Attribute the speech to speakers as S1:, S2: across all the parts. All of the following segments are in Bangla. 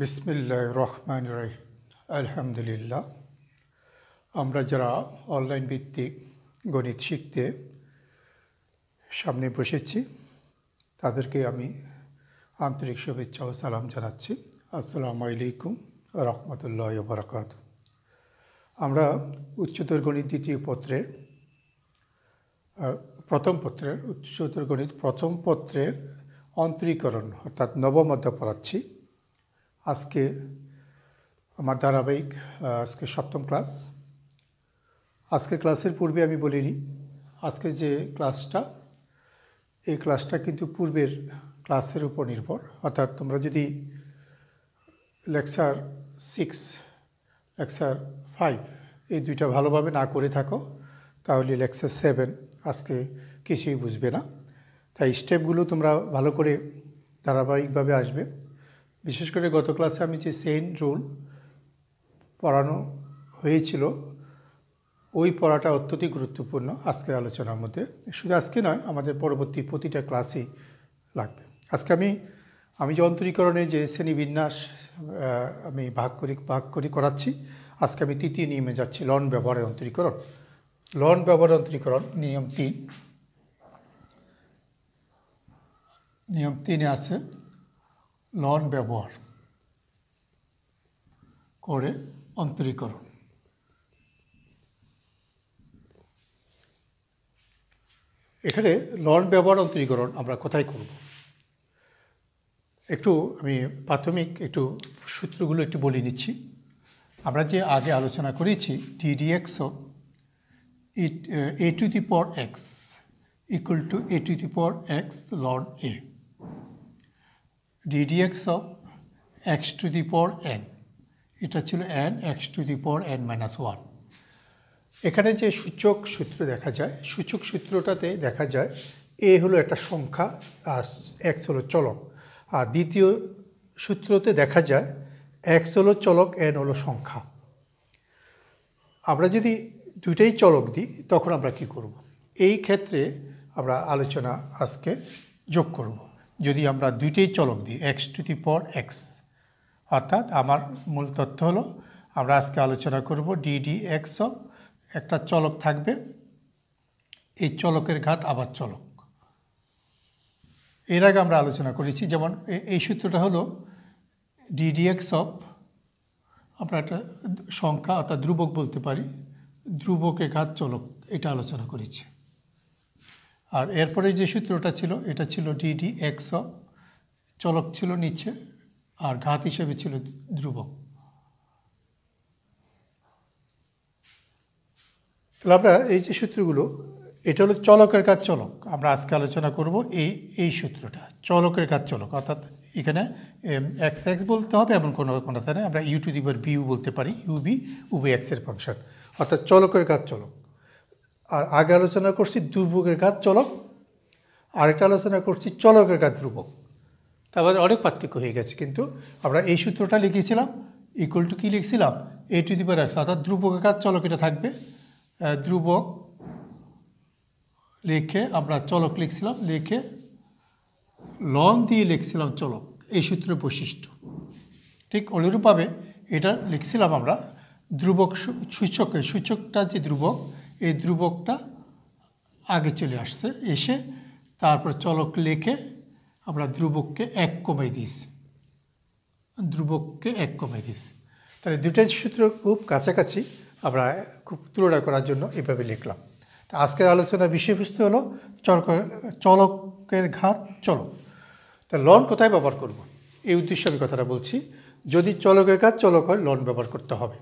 S1: বিসমিল্লা রহমান রহিম আলহামদুলিল্লাহ আমরা যারা অনলাইন ভিত্তিক গণিত শিখতে সামনে বসেছি তাদেরকে আমি আন্তরিক শুভেচ্ছা ও সালাম জানাচ্ছি আসসালামু আলাইকুম রহমতুল্লাহ বরাকাত আমরা উচ্চতর গণিত দ্বিতীয় পত্রের প্রথম পত্রের উচ্চতর গণিত প্রথম পত্রের অন্তরীকরণ অর্থাৎ নবম অধ্যায় পড়াচ্ছি আজকে আমার ধারাবাহিক আজকে সপ্তম ক্লাস আজকে ক্লাসের পূর্বে আমি বলিনি আজকে যে ক্লাসটা এই ক্লাসটা কিন্তু পূর্বের ক্লাসের উপর নির্ভর অর্থাৎ তোমরা যদি লেকচার সিক্স লেকচার ফাইভ এই দুইটা ভালোভাবে না করে থাকো তাহলে লেকচার সেভেন আজকে কিছুই বুঝবে না তাই স্টেপগুলো তোমরা ভালো করে ধারাবাহিকভাবে আসবে বিশেষ করে গত ক্লাসে আমি যে সেন রুল পড়ানো হয়েছিল ওই পড়াটা অত্যধিক গুরুত্বপূর্ণ আজকের আলোচনার মধ্যে শুধু আজকে নয় আমাদের পরবর্তী প্রতিটা ক্লাসেই লাগবে আজকে আমি আমি যে অন্তরীকরণে যে শ্রেণীবিন্যাস আমি ভাগ করি ভাগ করি করাচ্ছি আজকে আমি তৃতীয় নিয়মে যাচ্ছি লন ব্যবহারের অন্তরীকরণ লন ব্যবহারের অন্তরীকরণ নিয়ম তিন নিয়ম তিনে আছে লন ব্যবহার করে অন্তরীকরণ এখানে লন ব্যবহার অন্তরীকরণ আমরা কোথায় করব একটু আমি প্রাথমিক একটু সূত্রগুলো একটু বলে নিচ্ছি আমরা যে আগে আলোচনা করেছি d d x of it a to the power x equal to a to the power x লন a ddx of x to the power n এটা ছিল n x to the power n minus one এখানে যে সূচক সূত্র দেখা যায় সূচক সূত্রটাতে দেখা যায় এ হলো একটা সংখ্যা আর এক্স হলো চলক আর দ্বিতীয় সূত্রতে দেখা যায় এক্স হলো চলক এন হলো সংখ্যা আমরা যদি দুইটাই চলক দিই তখন আমরা কি করব এই ক্ষেত্রে আমরা আলোচনা আজকে যোগ করবো যদি আমরা দুইটাই চলক দিই x to the power x অর্থাৎ আমার মূল তথ্য হলো আমরা আজকে আলোচনা করব ডিডি এক্স অফ একটা চলক থাকবে এই চলকের ঘাত আবার চলক এর আগে আমরা আলোচনা করেছি যেমন এই সূত্রটা হলো এক্স অফ আমরা একটা সংখ্যা অর্থাৎ ধ্রুবক বলতে পারি ধ্রুবকের ঘাত চলক এটা আলোচনা করেছি আর এরপরে যে সূত্রটা ছিল এটা ছিল ডিডি এক্স চলক ছিল নিচে আর ঘাত হিসেবে ছিল ধ্রুবক তাহলে আমরা এই যে সূত্রগুলো এটা হলো চলকের কাজ চলক আমরা আজকে আলোচনা করব এই এই সূত্রটা চলকের কাজ চলক অর্থাৎ এখানে এক্স এক্স বলতে হবে এমন কোনো কোনো নেই আমরা ইউ টু দিবার বিউ বলতে পারি ইউ বি উবি এক্সের ফাংশন অর্থাৎ চলকের কাজ চলক আর আগে আলোচনা করছি দুর্ভোগের কাজ চলক আরেকটা আলোচনা করছি চলকের কাজ ধ্রুবক তারপরে অনেক পার্থক্য হয়ে গেছে কিন্তু আমরা এই সূত্রটা লিখেছিলাম ইকুয়াল টু কি লিখছিলাম এ টু দি পাওয়ার অর্থাৎ ধ্রুবকের কাজ চলক এটা থাকবে ধ্রুবক লিখে আমরা চলক লিখছিলাম লিখে লং দিয়ে লিখছিলাম চলক এই সূত্রের বৈশিষ্ট্য ঠিক অনুরূপভাবে এটা লিখছিলাম আমরা ধ্রুবক সূচকে সূচকটা যে ধ্রুবক এই ধ্রুবকটা আগে চলে আসছে এসে তারপর চলক লেখে আমরা ধ্রুবককে এক কমে দিস ধ্রুবককে এক কমে দিস তাহলে দুটাই সূত্র খুব কাছাকাছি আমরা খুব তুলনা করার জন্য এভাবে লিখলাম তা আজকের আলোচনার বিষয়বস্তু হলো চলক চলকের ঘাত চলক তা লন কোথায় ব্যবহার করব এই উদ্দেশ্যে আমি কথাটা বলছি যদি চলকের ঘাত চলক হয় লন ব্যবহার করতে হবে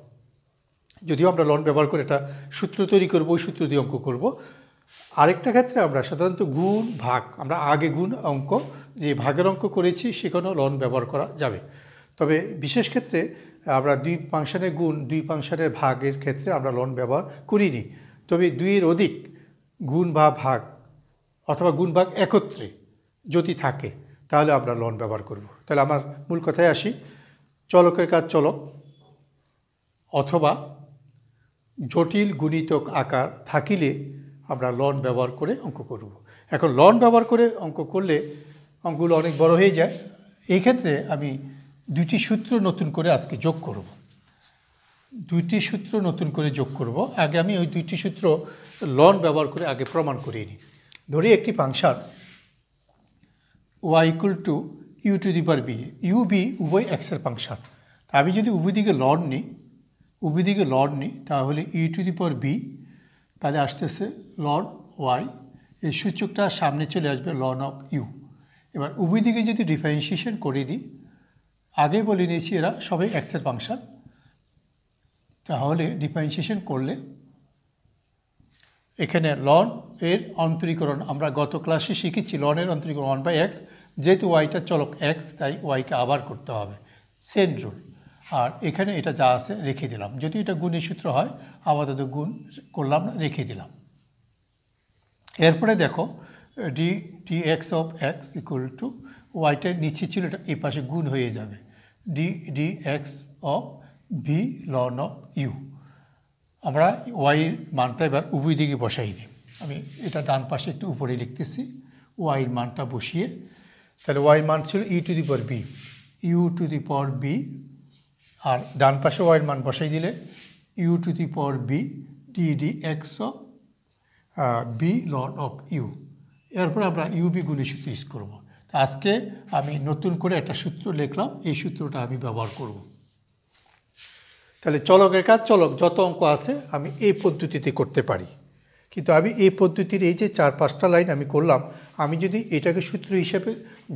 S1: যদিও আমরা লন ব্যবহার করে একটা সূত্র তৈরি করবো ওই সূত্র দিয়ে অঙ্ক করব আরেকটা ক্ষেত্রে আমরা সাধারণত গুণ ভাগ আমরা আগে গুণ অঙ্ক যে ভাগের অঙ্ক করেছি সেখানেও লন ব্যবহার করা যাবে তবে বিশেষ ক্ষেত্রে আমরা দুই ফাংশানের গুণ দুই ফাংশানের ভাগের ক্ষেত্রে আমরা লন ব্যবহার করিনি তবে দুইয়ের অধিক গুণ বা ভাগ অথবা গুণ ভাগ একত্রে যদি থাকে তাহলে আমরা লন ব্যবহার করব। তাহলে আমার মূল কথায় আসি চলকের কাজ চলক অথবা জটিল গুণিতক আকার থাকিলে আমরা লন ব্যবহার করে অঙ্ক করব এখন লন ব্যবহার করে অঙ্ক করলে অঙ্কগুলো অনেক বড় হয়ে যায় এই ক্ষেত্রে আমি দুটি সূত্র নতুন করে আজকে যোগ করব দুইটি সূত্র নতুন করে যোগ করব আগে আমি ওই দুইটি সূত্র লন ব্যবহার করে আগে প্রমাণ করিয়ে নিই ধরি একটি function y equal to u to the power v u v উভয় এক্সের ফাংশন তা আমি যদি উভয় দিকে লন নিই উপদিকে লড নিই তাহলে ই টু দি পর বি তাহলে আসতেছে লড ওয়াই এই সূচকটা সামনে চলে আসবে লন অফ ইউ এবার উভয়দিকে যদি ডিফারেন্সিয়েশন করে দিই আগে বলে নিয়েছি এরা সবাই এক্সের ফাংশন তাহলে ডিফারেন্সিয়েশন করলে এখানে লন এর অন্তরীকরণ আমরা গত ক্লাসে শিখেছি লনের অন্তরীকরণ ওয়ান বাই এক্স যেহেতু ওয়াইটা চলক এক্স তাই ওয়াইকে আবার করতে হবে সেন্ট রুল আর এখানে এটা যা আছে রেখে দিলাম যদি এটা গুণের সূত্র হয় আপাতত গুণ করলাম রেখে দিলাম এরপরে দেখো d d x of x equal to ওয়াইটের নিচে ছিল এটা এই পাশে গুণ হয়ে যাবে d d x of v ln of u আমরা ওয়াইয়ের মানটা এবার উভয় দিকে বসাই দিই আমি এটা ডান পাশে একটু উপরে লিখতেছি ওয়াইয়ের মানটা বসিয়ে তাহলে ওয়াই মান ছিল e to the power v u to the power v আর ডান পাশে ওয়াইয়ের মান বসাই দিলে u to the power v d d x ও বি লন অফ ইউ এরপর আমরা ইউ বি গুলি সূত্র ইউজ করবো আজকে আমি নতুন করে একটা সূত্র লিখলাম এই সূত্রটা আমি ব্যবহার করব তাহলে চলকের কাজ চলক যত অঙ্ক আছে আমি এই পদ্ধতিতে করতে পারি কিন্তু আমি এই পদ্ধতির এই যে চার পাঁচটা লাইন আমি করলাম আমি যদি এটাকে সূত্র হিসাবে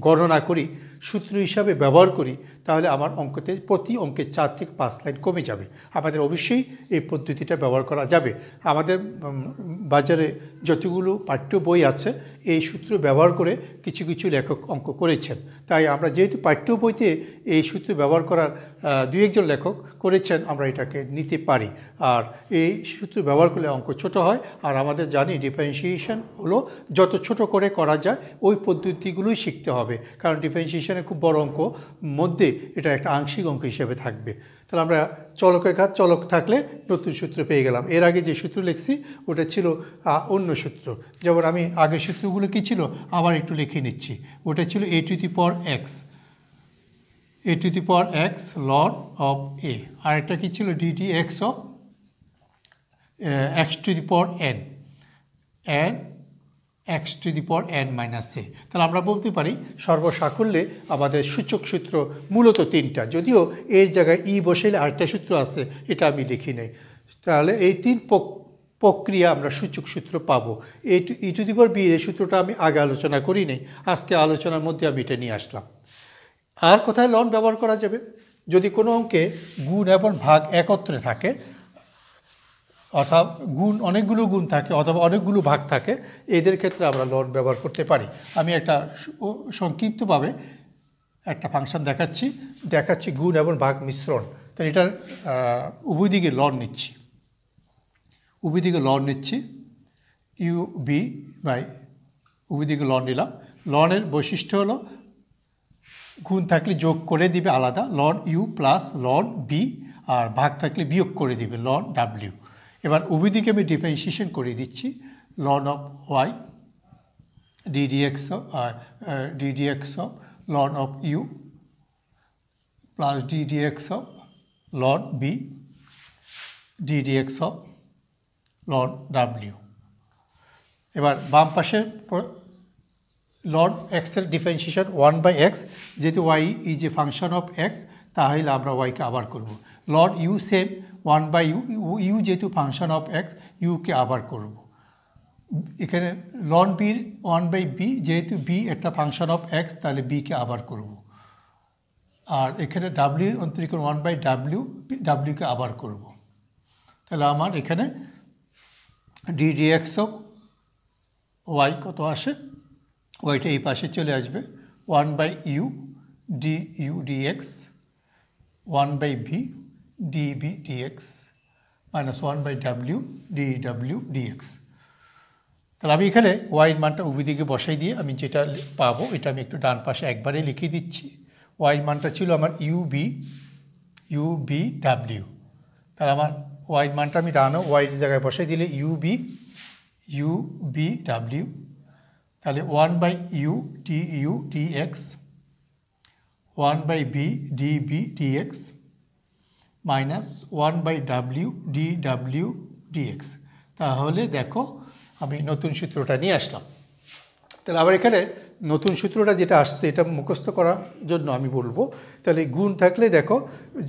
S1: গণনা করি সূত্র হিসাবে ব্যবহার করি তাহলে আমার অঙ্কতে প্রতি অঙ্কের চার থেকে পাঁচ লাইন কমে যাবে আমাদের অবশ্যই এই পদ্ধতিটা ব্যবহার করা যাবে আমাদের বাজারে যতগুলো পাঠ্য বই আছে এই সূত্র ব্যবহার করে কিছু কিছু লেখক অঙ্ক করেছেন তাই আমরা যেহেতু পাঠ্য বইতে এই সূত্র ব্যবহার করার দু একজন লেখক করেছেন আমরা এটাকে নিতে পারি আর এই সূত্র ব্যবহার করলে অঙ্ক ছোট হয় আর আমাদের জানি ডিফারেন্সিয়েশন হলো যত ছোট করে করা করা যায় ওই পদ্ধতিগুলোই শিখতে হবে কারণ ডিফারেন্সিয়েশনের খুব বড় অঙ্ক মধ্যে এটা একটা আংশিক অঙ্ক হিসেবে থাকবে তাহলে আমরা চলকের কাজ চলক থাকলে নতুন সূত্র পেয়ে গেলাম এর আগে যে সূত্র লিখছি ওটা ছিল অন্য সূত্র যেমন আমি আগের সূত্রগুলো কী ছিল আবার একটু লিখে নিচ্ছি ওটা ছিল এ to the power x A to the power x ln of a আর একটা কী ছিল d d x of x to the power n n x to the power n minus এ তাহলে আমরা বলতে পারি সর্বসাকুল্যে আমাদের সূচক সূত্র মূলত তিনটা যদিও এর জায়গায় ই বসেলে আরেকটা সূত্র আছে এটা আমি লিখি নেই তাহলে এই তিন প্রক্রিয়া আমরা সূচক সূত্র পাবো এই two E to the power B এর সূত্রটা আমি আগে আলোচনা করি নাই আজকে আলোচনার মধ্যে আমি এটা নিয়ে আসলাম আর কোথায় লন ব্যবহার করা যাবে যদি কোনো অঙ্কে গুণ এবং ভাগ একত্রে থাকে অর্থাৎ গুণ অনেকগুলো গুণ থাকে অথবা অনেকগুলো ভাগ থাকে এদের ক্ষেত্রে আমরা লন ব্যবহার করতে পারি আমি একটা সংক্ষিপ্তভাবে একটা ফাংশন দেখাচ্ছি দেখাচ্ছি গুণ এবং ভাগ মিশ্রণ তাহলে এটার উভয় দিকে লন নিচ্ছি উভয় দিকে লন নিচ্ছি ইউ বি বাই উভয় দিকে লন নিলাম লনের বৈশিষ্ট্য হলো গুণ থাকলে যোগ করে দিবে আলাদা ln u plus ln v আর ভাগ থাকলে বিয়োগ করে দিবে লন ডাব্লিউ এবার উভয়দিকে আমি ডিফারেন্সিয়েশন করে দিচ্ছি ln of y d d x d d x of ln of u plus d d x of ln v d d x of ln ডাব্লিউ এবার বাম পাশে লন এক্সের ডিফারেন্সিয়েশন ওয়ান বাই এক্স যেহেতু y is a function of x তাহলে আমরা ওয়াইকে আবার করব ln u same one by u u যেহেতু ফাংশন অফ এক্স ইউকে আবার করব এখানে লন বির ওয়ান বাই বি যেহেতু বি একটা ফাংশন অফ এক্স তাহলে বিকে আবার করব আর এখানে ডাব্লিউর অন্তরিকণ ওয়ান বাই ডাব্লিউ ডাব্লিউকে আবার করব তাহলে আমার এখানে ডি ডিএক্স অফ ওয়াই কত আসে ওয়াইটা এই পাশে চলে আসবে one by u d u d x one by v dB dx minus 1 by w dw dx তাহলে আমি এখানে ওয়াইয়ের মানটা উবিদিকে বসাই দিয়ে আমি যেটা পাবো এটা আমি একটু ডান পাশে একবারে লিখে দিচ্ছি ওয়াইয়ের মানটা ছিল আমার ইউবি ইউবি ডাব্লিউ তাহলে আমার ওয়াইয়ের মানটা আমি ডানো ওয়াইয়ের জায়গায় বসাই দিলে ইউবি ইউবি ডাব্লিউ তাহলে one by U T U D X one by V D V D X minus one by W D W D X তাহলে দেখো আমি নতুন সূত্রটা নিয়ে আসলাম তাহলে আবার এখানে নতুন সূত্রটা যেটা আসছে এটা মুখস্থ করার জন্য আমি বলবো তাহলে গুণ থাকলে দেখো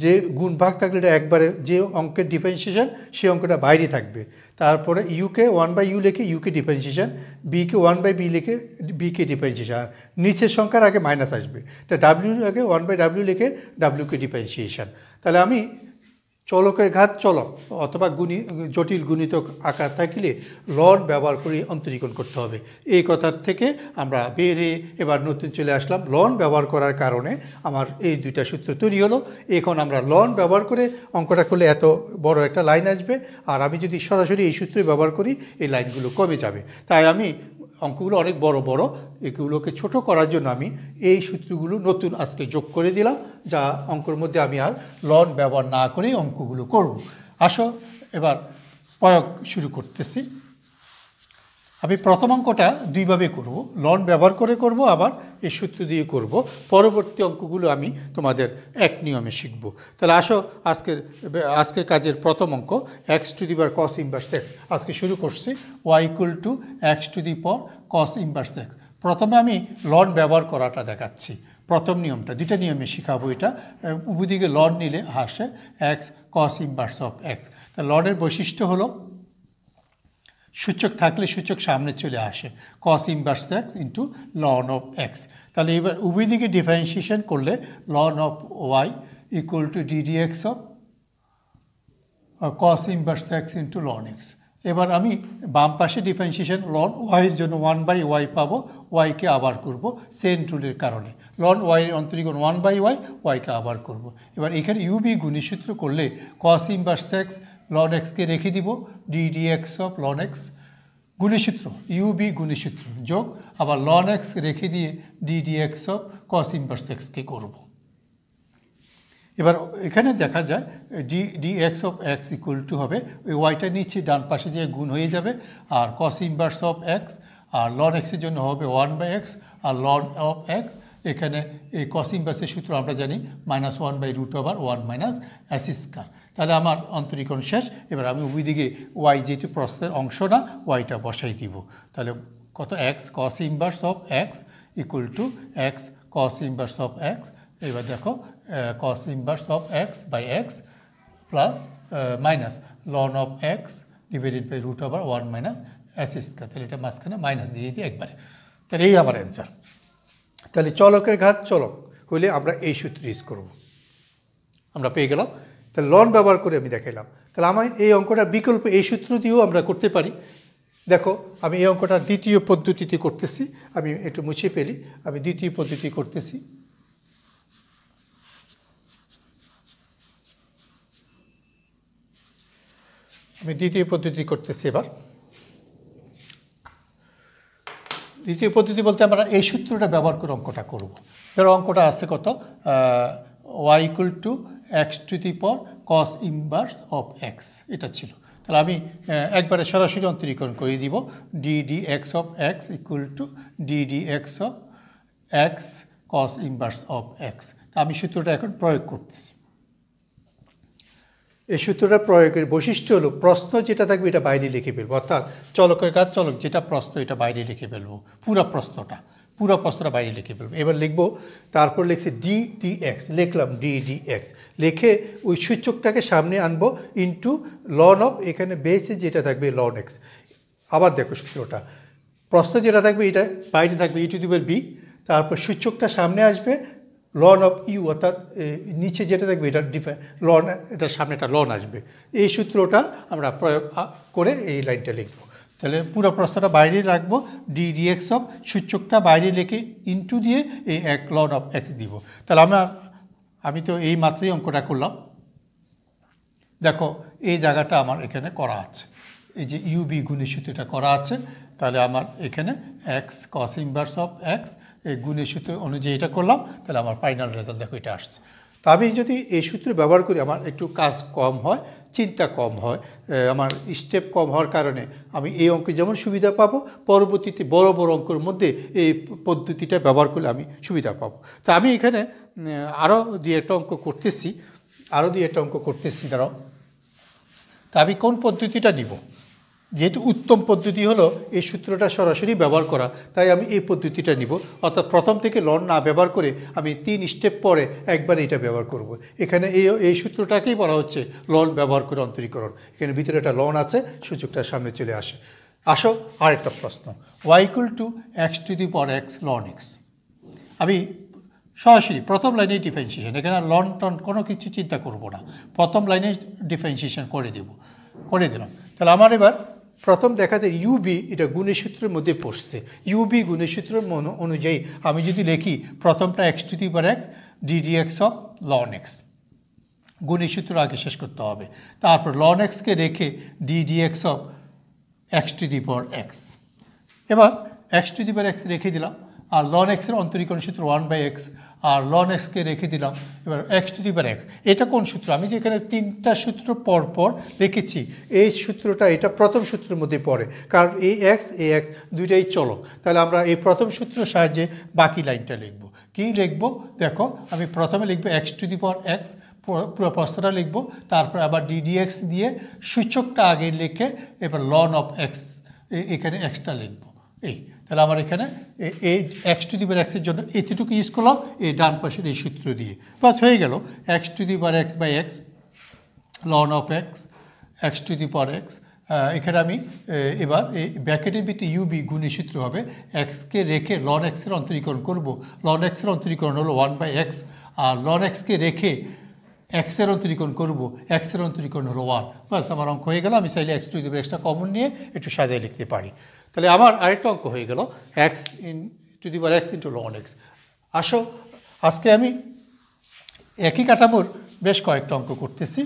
S1: যে গুণ ভাগ থাকলে এটা একবারে যে অঙ্কের ডিফারেন্সিয়েশান সেই অঙ্কটা বাইরে থাকবে তারপরে ইউকে ওয়ান বাই ইউ লেখে ইউকে ডিফারেন্সিয়েশান বিকে ওয়ান বাই বি লেখে বিকে ডিফারেন্সিয়েশান নিচের সংখ্যার আগে মাইনাস আসবে তা ডাব্লিউ আগে ওয়ান বাই ডাব্লিউ লেখে ডাব্লিউকে ডিফারেন্সিয়েশান তাহলে আমি চলকের ঘাত চলক অথবা গুণী জটিল গুণিতক আকার থাকলে লর ব্যবহার করে অন্তরীকরণ করতে হবে এই কথার থেকে আমরা বেরে এবার নতুন চলে আসলাম লন ব্যবহার করার কারণে আমার এই দুইটা সূত্র তৈরি হলো এখন আমরা লন ব্যবহার করে অঙ্কটা করলে এত বড় একটা লাইন আসবে আর আমি যদি সরাসরি এই সূত্র ব্যবহার করি এই লাইনগুলো কমে যাবে তাই আমি অঙ্কগুলো অনেক বড় বড় এগুলোকে ছোট করার জন্য আমি এই সূত্রগুলো নতুন আজকে যোগ করে দিলাম যা অঙ্কর মধ্যে আমি আর লন ব্যবহার না করেই অঙ্কগুলো করব আসো এবার প্রয়োগ শুরু করতেছি আমি প্রথম অঙ্কটা দুইভাবে করব লন ব্যবহার করে করব আবার এই সূত্র দিয়ে করব পরবর্তী অঙ্কগুলো আমি তোমাদের এক নিয়মে শিখব তাহলে আসো আজকের আজকের কাজের প্রথম অঙ্ক x to the cos inverse x আজকে শুরু করছি y equal to x to the power cos inverse x প্রথমে আমি লন ব্যবহার করাটা দেখাচ্ছি প্রথম নিয়মটা দুইটা নিয়মে শেখাবো এটা উপদিকে লন নিলে হাসে x cos inverse of x তা লনের বৈশিষ্ট্য হলো সূচক থাকলে সূচক সামনে চলে আসে cos inverse x into ln of x তাহলে এবার উভয় দিকে ডিফারেন্সিয়েশন করলে ln of y equal to d d x of cos inverse x into ln x এবার আমি বাম পাশে ডিফারেন্সিয়েশন লন ওয়াইয়ের জন্য ওয়ান বাই ওয়াই পাবো ওয়াইকে আবার করব সেন রুলের কারণে লন ওয়াইয়ের অন্তরিকণ ওয়ান বাই ওয়াই ওয়াইকে আবার করব এবার এখানে ইউবি গুণিসূত্র করলে কস ইনভার্স এক্স লন এক্সকে রেখে দিব d d x of ln x গুণিসূত্র ইউবি গুণিসূত্র যোগ আবার লন এক্স রেখে দিয়ে d d x of cos inverse এক্সকে করবো এবার এখানে দেখা যায় d d x of x equal to হবে ওই ওয়াইটা নিচ্ছি ডান পাশে যে গুণ হয়ে যাবে আর কস ইনভার্স অফ এক্স আর লন এক্সের জন্য হবে ওয়ান বাই এক্স আর লন অফ এক্স এখানে এই কস ইনভার্সের সূত্র আমরা জানি minus one by root over one minus x square তাহলে আমার অন্তরীকরণ শেষ এবার আমি ওইদিকে ওয়াই যেহেতু প্রস্তের অংশ না ওয়াইটা বসাই দিব তাহলে কত x cos inverse of x equal to x cos inverse of x এবার দেখো cos inverse of x by x plus minus ln of x divided by root over one minus x square তাহলে এটা মাঝখানে মাইনাস দিয়ে দিই একবারে তাহলে এই আমার অ্যান্সার তাহলে চলকের ঘাত চলক হলে আমরা এই সূত্র ইউজ করব আমরা পেয়ে গেলাম তাহলে লন ব্যবহার করে আমি দেখাইলাম তাহলে আমার এই অঙ্কটার বিকল্প এই সূত্র দিয়েও আমরা করতে পারি দেখো আমি এই অঙ্কটার দ্বিতীয় পদ্ধতিতে করতেছি আমি একটু মুছে ফেলি আমি দ্বিতীয় পদ্ধতি করতেছি আমি দ্বিতীয় পদ্ধতি করতেছি এবার দ্বিতীয় পদ্ধতি বলতে আমরা এই সূত্রটা ব্যবহার করে অঙ্কটা করব ধরো অঙ্কটা আছে কত y equal to x to the power cos inverse of x এটা ছিল তাহলে আমি একবারে সরাসরি অন্তরীকরণ করে দিব d d x of x equal to d d x of x cos inverse of x তা আমি সূত্রটা এখন প্রয়োগ করতেছি এই সূত্রটা প্রয়োগের বৈশিষ্ট্য হলো প্রশ্ন যেটা থাকবে এটা বাইরে লিখে ফেলবো অর্থাৎ চলকের কাজ চলক যেটা প্রশ্ন এটা বাইরে লিখে ফেলবো পুরো প্রশ্নটা পুরো প্রশ্নটা বাইরে লিখে ফেলব এবার লিখবো তারপর লিখছি ডি ডি এক্স লিখলাম ডি ডি এক্স লিখে ওই সূচকটাকে সামনে আনবো ইন্টু লন অফ এখানে বেসে যেটা থাকবে লন এক্স আবার দেখো সূত্রটা প্রশ্ন যেটা থাকবে এটা বাইরে থাকবে ইটু টু দিবের বি তারপর সূচকটা সামনে আসবে লন অফ ইউ অর্থাৎ নিচে যেটা থাকবে এটা ডিফে লন এটা সামনে একটা লন আসবে এই সূত্রটা আমরা প্রয়োগ করে এই লাইনটা লিখব তাহলে পুরো প্রশ্নটা বাইরে রাখবো ডি ডিএক্স অফ সূচকটা বাইরে রেখে ইনটু দিয়ে এই এক লন অফ এক্স দিব তাহলে আমার আমি তো এই মাত্রই অঙ্কটা করলাম দেখো এই জায়গাটা আমার এখানে করা আছে এই যে ইউবি গুণের এটা করা আছে তাহলে আমার এখানে x cos inverse of x এই গুণের সূত্র অনুযায়ী এটা করলাম তাহলে আমার ফাইনাল রেজাল্ট দেখো এটা আসছে তা আমি যদি এই সূত্র ব্যবহার করি আমার একটু কাজ কম হয় চিন্তা কম হয় আমার স্টেপ কম হওয়ার কারণে আমি এই অঙ্কে যেমন সুবিধা পাবো পরবর্তীতে বড় বড় অঙ্কের মধ্যে এই পদ্ধতিটা ব্যবহার করলে আমি সুবিধা পাবো তা আমি এখানে আরও দু একটা অঙ্ক করতেছি আরও দু একটা অঙ্ক করতেছি তারাও তা আমি কোন পদ্ধতিটা নিব যেহেতু উত্তম পদ্ধতি হলো এই সূত্রটা সরাসরি ব্যবহার করা তাই আমি এই পদ্ধতিটা নিব অর্থাৎ প্রথম থেকে লন না ব্যবহার করে আমি তিন স্টেপ পরে একবার এটা ব্যবহার করব। এখানে এই এই সূত্রটাকেই বলা হচ্ছে লন ব্যবহার করে অন্তরীকরণ এখানে ভিতরে একটা লন আছে সুযোগটা সামনে চলে আসে আসো আরেকটা প্রশ্ন y equal to x to the power x ln x আমি সরাসরি প্রথম লাইনেই ডিফারেন্সিয়েশন এখানে লন টন কোনো কিছু চিন্তা করব না প্রথম লাইনে ডিফারেন্সিয়েশন করে দেব করে দিলাম তাহলে আমার এবার প্রথম দেখা যায় ইউবি এটা গুণেসূত্রের মধ্যে পড়ছে ইউবি গুণেসূত্রের অনুযায়ী আমি যদি লিখি প্রথমটা x to the power x d d x of ln x গুণেসূত্র আগে শেষ করতে হবে তারপর লন এক্সকে রেখে d d x of x to the power x এবার x to the power x রেখে দিলাম আর লন এক্সের অন্তরীকরণ সূত্র ওয়ান বাই এক্স আর লন এক্সকে রেখে দিলাম এবার x to the power x এটা কোন সূত্র আমি যে এখানে তিনটা সূত্র পরপর রেখেছি এই সূত্রটা এটা প্রথম সূত্রের মধ্যে পড়ে কারণ এই এক্স এ এক্স দুইটাই চলক তাহলে আমরা এই প্রথম সূত্র সাহায্যে বাকি লাইনটা লিখব কী লিখব দেখো আমি প্রথমে লিখবো x to the power x পুরো প্রশ্নটা লিখব তারপর আবার ডিডিএক্স দিয়ে সূচকটা আগে লিখে এবার লন অফ এক্স এখানে এক্সটা লিখবো এই তাহলে আমার এখানে এই এক্স টু দি বার এক্সের জন্য এতটুকু ইউজ করলাম এই ডান পাশের এই সূত্র দিয়ে বাস হয়ে গেল x to the power x by x ln of x x to the power x এখানে আমি এবার এই ব্যাকেটের ভিত্তি ইউবি গুণে সূত্র হবে এক্সকে রেখে লন এক্সের অন্তরীকরণ করব লন এক্সের অন্তরীকরণ হলো ওয়ান বাই এক্স আর লন এক্সকে রেখে এক্সের অন্তরীকরণ করবো এক্সের অন্তরীকরণ হলো ওয়ান বাস আমার অঙ্ক হয়ে গেল আমি চাইলে এক্স টু দিব এক্সটা কমন নিয়ে একটু সাজায় লিখতে পারি তাহলে আমার আরেকটা অঙ্ক হয়ে গেল x in to the power x into ln x আসো আজকে আমি একই কাঠামোর বেশ কয়েকটা অঙ্ক করতেছি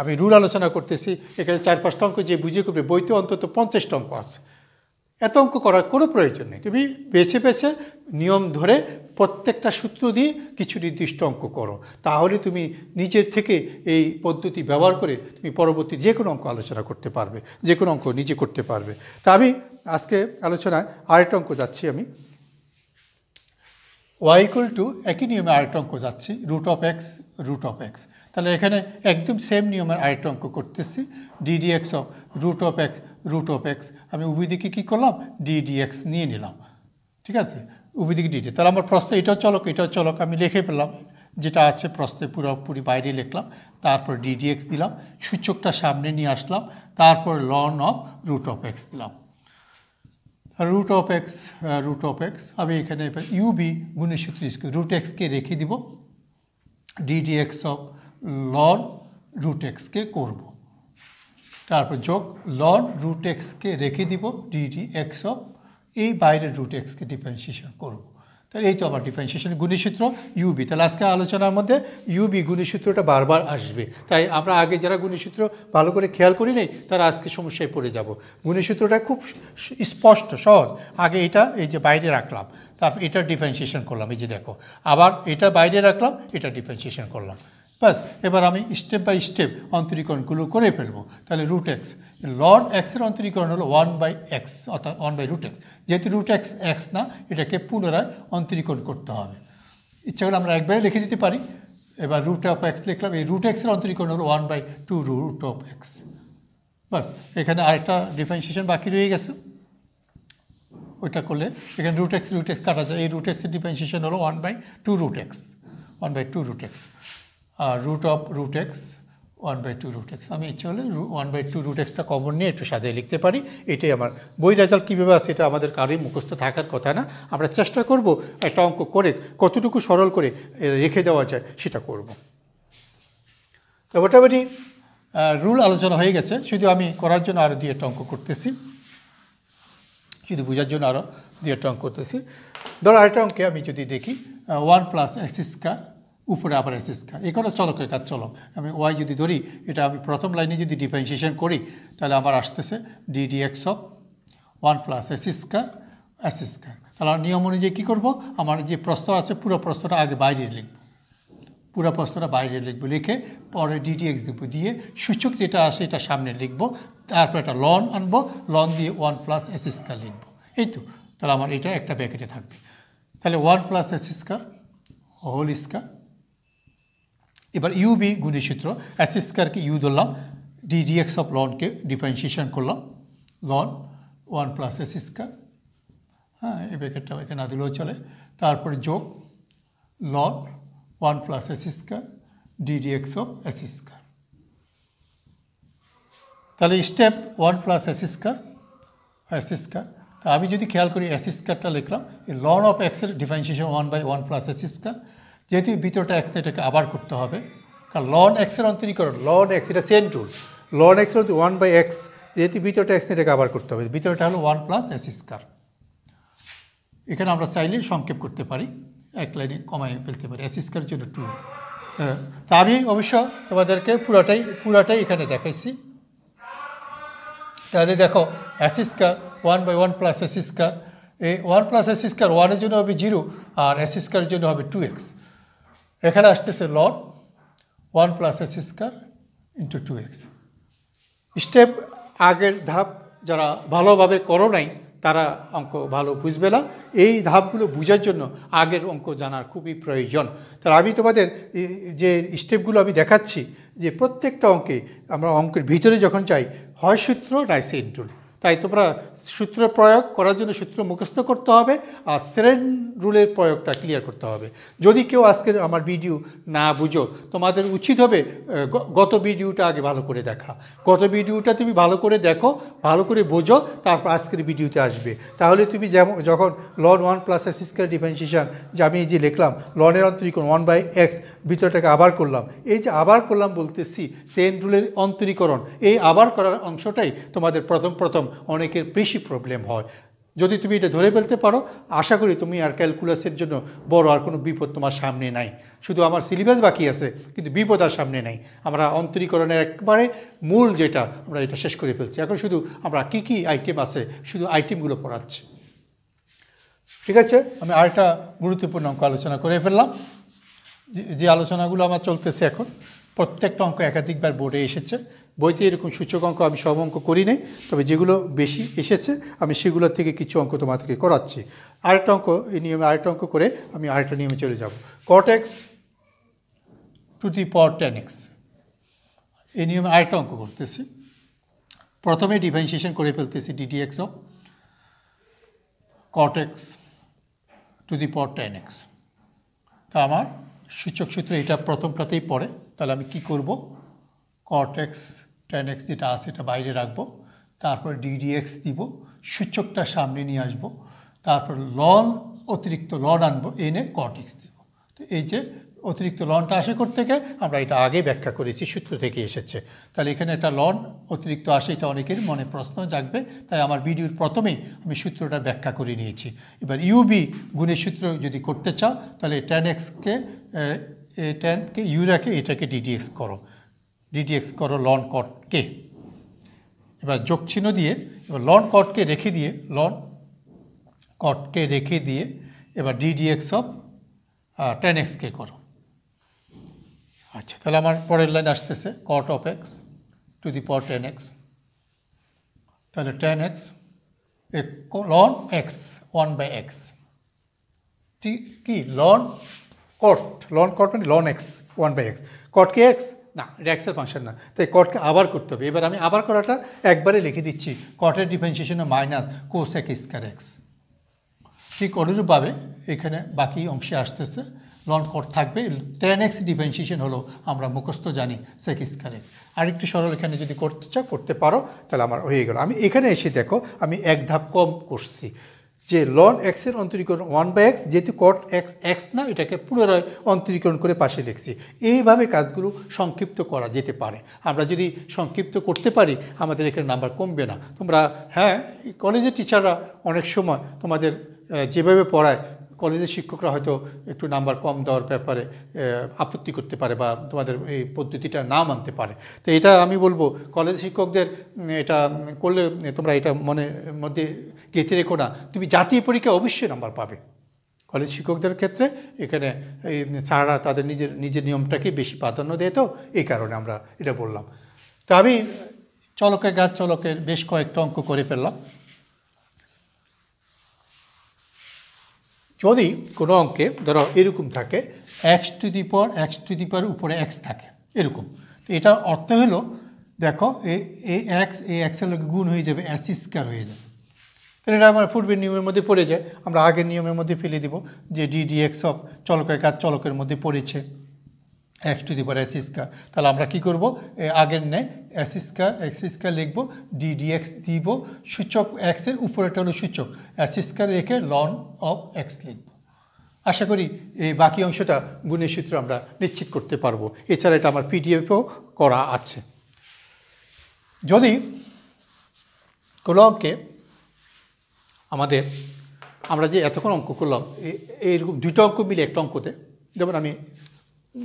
S1: আমি রুল আলোচনা করতেছি এখানে চার পাঁচটা অঙ্ক যে বুঝে করবে বইতে অন্তত পঞ্চাশটা অঙ্ক আছে এত অঙ্ক করার কোনো প্রয়োজন নেই তুমি বেছে বেছে নিয়ম ধরে প্রত্যেকটা সূত্র দিয়ে কিছু নির্দিষ্ট অঙ্ক করো তাহলে তুমি নিজের থেকে এই পদ্ধতি ব্যবহার করে তুমি পরবর্তী যে কোনো অঙ্ক আলোচনা করতে পারবে যে কোনো অঙ্ক নিজে করতে পারবে তা আমি আজকে আলোচনায় আরেকটা অঙ্ক যাচ্ছি আমি ওয়াই ইকুয়াল টু একই নিয়মে আরেকটা অঙ্ক যাচ্ছি root of x root of x তাহলে এখানে একদম সেম নিয়মের আরেকটা অঙ্ক করতেছি d d x of root of x root of x আমি উভয় দিকে কী করলাম ডি ডি এক্স নিয়ে নিলাম ঠিক আছে উভয় দিকে ডিডি তাহলে আমার প্রশ্ন এটাও চলক এটাও চলক আমি লিখে পেলাম যেটা আছে প্রশ্নে পুরোপুরি বাইরে লিখলাম তারপর ডিডিএক্স দিলাম সূচকটা সামনে নিয়ে আসলাম তারপর ln of root of x দিলাম root of x root of x আমি এখানে ইউবি গুণের সূত্রে রুট এক্সকে রেখে দিব ডিডিএক্স অফ লন রুট এক্সকে করবো তারপর যোগ লন রুট এক্সকে রেখে দিব ডিডি এক্স অফ এই বাইরের রুট এক্সকে ডিফারেন্সিয়েশন করব তাহলে এই তো আমার ডিফারেন্সিয়েশন গুণিসূত্র ইউবি তাহলে আজকে আলোচনার মধ্যে ইউবি গুণিসূত্রটা বারবার আসবে তাই আমরা আগে যারা গুণিসূত্র ভালো করে খেয়াল করি নেই তারা আজকে সমস্যায় পড়ে যাব গুণিসূত্রটা খুব স্পষ্ট সহজ আগে এটা এই যে বাইরে রাখলাম তারপর এটা ডিফারেন্সিয়েশন করলাম এই যে দেখো আবার এটা বাইরে রাখলাম এটা ডিফারেন্সিয়েশন করলাম ব্যাস এবার আমি স্টেপ বাই স্টেপ অন্তরীকরণগুলো করে ফেলবো তাহলে রুট এক্স লর্ড এক্সের অন্তরীকরণ হলো ওয়ান বাই এক্স অর্থাৎ ওয়ান বাই রুট এক্স যেহেতু রুট এক্স এক্স না এটাকে পুনরায় অন্তরীকরণ করতে হবে ইচ্ছা করে আমরা একবারে লিখে দিতে পারি এবার রুট অফ এক্স লিখলাম এই রুট এক্সের অন্তরীকরণ হলো one by two root of x বাস এখানে আরেকটা ডিফারেন্সিয়েশন বাকি রয়ে গেছে ওইটা করলে এখানে রুট এক্স রুট এক্স কাটা যায় এই রুট এক্সের ডিফারেন্সিয়েশন হলো one by two root x one by two root x root of root x one by two root x আমি ইচ্ছে হলে ওয়ান বাই টু রুট এক্সটা কমন নিয়ে একটু সাজিয়ে লিখতে পারি এটাই আমার বই রেজাল্ট কীভাবে আছে এটা আমাদের কারোই মুখস্থ থাকার কথা না আমরা চেষ্টা করব একটা অঙ্ক করে কতটুকু সরল করে রেখে দেওয়া যায় সেটা করব তো মোটামুটি রুল আলোচনা হয়ে গেছে শুধু আমি করার জন্য আরও দিয়ে একটা অঙ্ক করতেছি শুধু বোঝার জন্য আরও দিয়ে একটা অঙ্ক করতেছি ধরো আরেকটা অঙ্কে আমি যদি দেখি ওয়ান প্লাস এক্স স্কোয়ার উপরে আবার এস এসকা এ কোনো চলকের কাজ চলক আমি ওয়াই যদি ধরি এটা আমি প্রথম লাইনে যদি ডিফারেন্সিয়েশন করি তাহলে আমার আসতেছে d x of one plus s square s square তাহলে নিয়ম অনুযায়ী কী করবো আমার যে প্রশ্ন আছে পুরো প্রশ্নটা আগে বাইরে লিখব পুরো প্রশ্নটা বাইরে লিখবো লিখে পরে ডি এক্স দিব দিয়ে সূচক যেটা আসে এটা সামনে লিখবো তারপর একটা লন আনবো লন দিয়ে ওয়ান প্লাস এস স্কোয়ার লিখবো এই তো তাহলে আমার এটা একটা প্যাকেটে থাকবে তাহলে one plus s square whole square এবার ইউবি গুণি ক্ষেত্র অ্যাসিস্ট করে ইউ দোলা d d x of ln কে ডিফারেনসিয়েশন কো লন লন 1 + এস স্কয়ার হ্যাঁ এই বেকেটটা এখানেadillo চলে তারপরে যোগ ln 1 + s square d d x of s square তাহলে step 1 + s square s square তো আবি যদি খেয়াল করি এস স্কয়ারটা লিখলাম এ লন অফ এক্স এর ডিফারেনসিয়েশন 1 বাই 1 + এস স্কয়ার যেহেতু ভিতরটা এক্স এটাকে আবার করতে হবে কারণ লন এক্সের অন্তরীকরণ লন এক্স এটা সেন টুল লন এক্স হল ওয়ান বাই এক্স যেহেতু ভিতরটা এক্স এটাকে আবার করতে হবে ভিতরটা হলো ওয়ান প্লাস এস স্কার এখানে আমরা চাইলে সংক্ষেপ করতে পারি এক লাইনে কমায় ফেলতে পারি এস স্কার জন্য টু এক্স তা আমি অবশ্য তোমাদেরকে পুরাটাই পুরাটাই এখানে দেখাইছি তাহলে দেখো s square one by one plus s square এই ওয়ান প্লাস এস স্কোয়ার ওয়ানের জন্য হবে জিরো আর এস স্কোয়ারের জন্য হবে টু এক্স এখানে আসতেছে ln one plus s square into two x step আগের ধাপ যারা ভালোভাবে করো নাই তারা অঙ্ক ভালো বুঝবে না এই ধাপগুলো বোঝার জন্য আগের অঙ্ক জানার খুবই প্রয়োজন তার আমি তোমাদের যে স্টেপগুলো আমি দেখাচ্ছি যে প্রত্যেকটা অঙ্কে আমরা অঙ্কের ভিতরে যখন চাই হয় সূত্র নাই সেন্টুল তাই তোমরা সূত্র প্রয়োগ করার জন্য সূত্র মুখস্থ করতে হবে আর সেরেন রুলের প্রয়োগটা ক্লিয়ার করতে হবে যদি কেউ আজকের আমার ভিডিও না বুঝো তোমাদের উচিত হবে গত ভিডিওটা আগে ভালো করে দেখা গত ভিডিওটা তুমি ভালো করে দেখো ভালো করে বোঝো তারপর আজকের ভিডিওতে আসবে তাহলে তুমি যেমন যখন ln one plus s square differentiation যে আমি এই যে লিখলাম লনের অন্তরীকরণ ওয়ান বাই এক্স ভিতরটাকে আবার করলাম এই যে আবার করলাম বলতেছি সেন রুলের অন্তরীকরণ এই আবার করার অংশটাই তোমাদের প্রথম প্রথম অনেকের বেশি প্রবলেম হয় যদি তুমি এটা ধরে ফেলতে পারো আশা করি তুমি আর ক্যালকুলাসের জন্য বড় আর কোনো বিপদ তোমার সামনে নাই শুধু আমার সিলেবাস বাকি আছে কিন্তু বিপদ আর সামনে নাই আমরা অন্তরীকরণের একবারে মূল যেটা আমরা এটা শেষ করে ফেলছি এখন শুধু আমরা কি কি আইটেম আছে শুধু আইটেমগুলো পড়াচ্ছি ঠিক আছে আমি আরেকটা গুরুত্বপূর্ণ অঙ্ক আলোচনা করে ফেললাম যে আলোচনাগুলো আমার চলতেছে এখন প্রত্যেকটা অঙ্ক একাধিকবার বোর্ডে এসেছে বইতে এরকম সূচক অঙ্ক আমি সব অঙ্ক করি নাই তবে যেগুলো বেশি এসেছে আমি সেগুলোর থেকে কিছু অঙ্ক তোমাদেরকে করাচ্ছি আরেকটা অঙ্ক এই নিয়মে আরেকটা অঙ্ক করে আমি আরেকটা নিয়মে চলে যাব cot x to the power ten x এই নিয়মে আরেকটা অঙ্ক করতেছি প্রথমে ডিফারেন্সিয়েশন করে ফেলতেছি d d x of cot x to the power ten x তা আমার সূচক সূত্র এটা প্রথমটাতেই পড়ে তাহলে আমি কি করব কট এক্স টেন এক্স যেটা আছে এটা বাইরে রাখবো তারপর ডিডিএক্স দিব সূচকটা সামনে নিয়ে আসব তারপর লন অতিরিক্ত লন আনবো এনে কট এক্স দিব তো এই যে অতিরিক্ত লনটা আসে থেকে আমরা এটা আগে ব্যাখ্যা করেছি সূত্র থেকে এসেছে তাহলে এখানে একটা লন অতিরিক্ত আসে এটা অনেকের মনে প্রশ্ন জাগবে তাই আমার ভিডিওর প্রথমেই আমি সূত্রটা ব্যাখ্যা করে নিয়েছি এবার ইউবি গুণের সূত্র যদি করতে চাও তাহলে টেন এক্সকে এটাকে ইউরাকে এটাকে ডিডিএক্স করো ডিডিএক্স করো লন কটকে এবার যোগ চিহ্ন দিয়ে এবার লন কটকে রেখে দিয়ে লন কটকে রেখে দিয়ে এবার ডিডিএক্স অফ টেন এক্সকে করো আচ্ছা তাহলে আমার পরের লাইন আসতেছে cot of x to the power ten x তাহলে ten x ln x one by x ঠিক কি লন কট লন কট মানে ln x one by x cot কে এক্স না এটা এক্সের ফাংশন না তাই কটকে আবার করতে হবে এবার আমি আবার করাটা একবারে লিখে দিচ্ছি কটের differentiation minus cosec square x ঠিক অনুরূপভাবে এখানে বাকি অংশে আসতেছে লন কট থাকবে টেন এক্স ডিফারেন্সিয়েশন হলো আমরা মুখস্থ জানি সেক স্কোয়ার এক্স আরেকটু সরল এখানে যদি করতে চাও করতে পারো তাহলে আমার হয়ে গেল আমি এখানে এসে দেখো আমি এক ধাপ কম করছি যে লন এক্সের অন্তরীকরণ ওয়ান বাই এক্স যেহেতু কট এক্স এক্স না এটাকে পুনরায় অন্তরীকরণ করে পাশে লিখছি এইভাবে কাজগুলো সংক্ষিপ্ত করা যেতে পারে আমরা যদি সংক্ষিপ্ত করতে পারি আমাদের এখানে নাম্বার কমবে না তোমরা হ্যাঁ কলেজের টিচাররা অনেক সময় তোমাদের যেভাবে পড়ায় কলেজের শিক্ষকরা হয়তো একটু নাম্বার কম দেওয়ার ব্যাপারে আপত্তি করতে পারে বা তোমাদের এই পদ্ধতিটা না মানতে পারে তো এটা আমি বলবো কলেজ শিক্ষকদের এটা করলে তোমরা এটা মনে মধ্যে গেঁথে রেখো না তুমি জাতীয় পরীক্ষায় অবশ্যই নাম্বার পাবে কলেজ শিক্ষকদের ক্ষেত্রে এখানে এই ছাড়া তাদের নিজের নিজের নিয়মটাকে বেশি প্রাধান্য দেয় তো এই কারণে আমরা এটা বললাম তো আমি চলকের গাছ চলকের বেশ কয়েকটা অঙ্ক করে ফেললাম যদি কোনো অঙ্কে ধরো এরকম থাকে x to the power x to the পর উপরে এক্স থাকে এরকম তো এটার অর্থ হলো দেখো এ এক্স এ এক্সের লোক গুণ হয়ে যাবে এস স্কোয়ার হয়ে যাবে তাহলে এটা আমার পূর্বের নিয়মের মধ্যে পড়ে যায় আমরা আগের নিয়মের মধ্যে ফেলে দিব যে ডি ডি এক্স অফ চলকের কাজ চলকের মধ্যে পড়েছে x to the power x তাহলে আমরা কি করব আগের নেয় অ্যাসিস্কা স্কোয়ার লিখব ডি ডি এক্স দিব সূচক এক্সের উপরেটা হলো সূচক এক্স রেখে লন অফ এক্স লিখব আশা করি এই বাকি অংশটা গুণের সূত্র আমরা নিশ্চিত করতে পারবো এছাড়া এটা আমার পিডিএফও করা আছে যদি কোনো অঙ্কে আমাদের আমরা যে এতক্ষণ অঙ্ক করলাম এইরকম দুটো অঙ্ক মিলে একটা অঙ্কতে যেমন আমি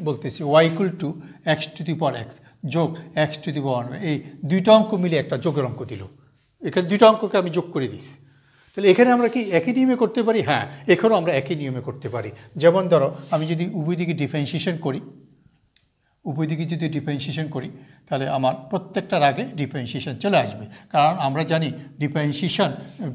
S1: বলতেছি y equal to x to the power x যোগ এক্স টু দি পাওয়ার এই দুইটা অঙ্ক মিলে একটা যোগের অঙ্ক দিল এখানে দুইটা অঙ্ককে আমি যোগ করে দিস তাহলে এখানে আমরা কি একই নিয়মে করতে পারি হ্যাঁ এখানেও আমরা একই নিয়মে করতে পারি যেমন ধরো আমি যদি উভয় দিকে ডিফারেন্সিয়েশন করি উভয় দিকে যদি ডিফারেন্সিয়েশন করি তাহলে আমার প্রত্যেকটার আগে ডিফারেন্সিয়েশন চলে আসবে কারণ আমরা জানি ডিফারেন্সিয়েশন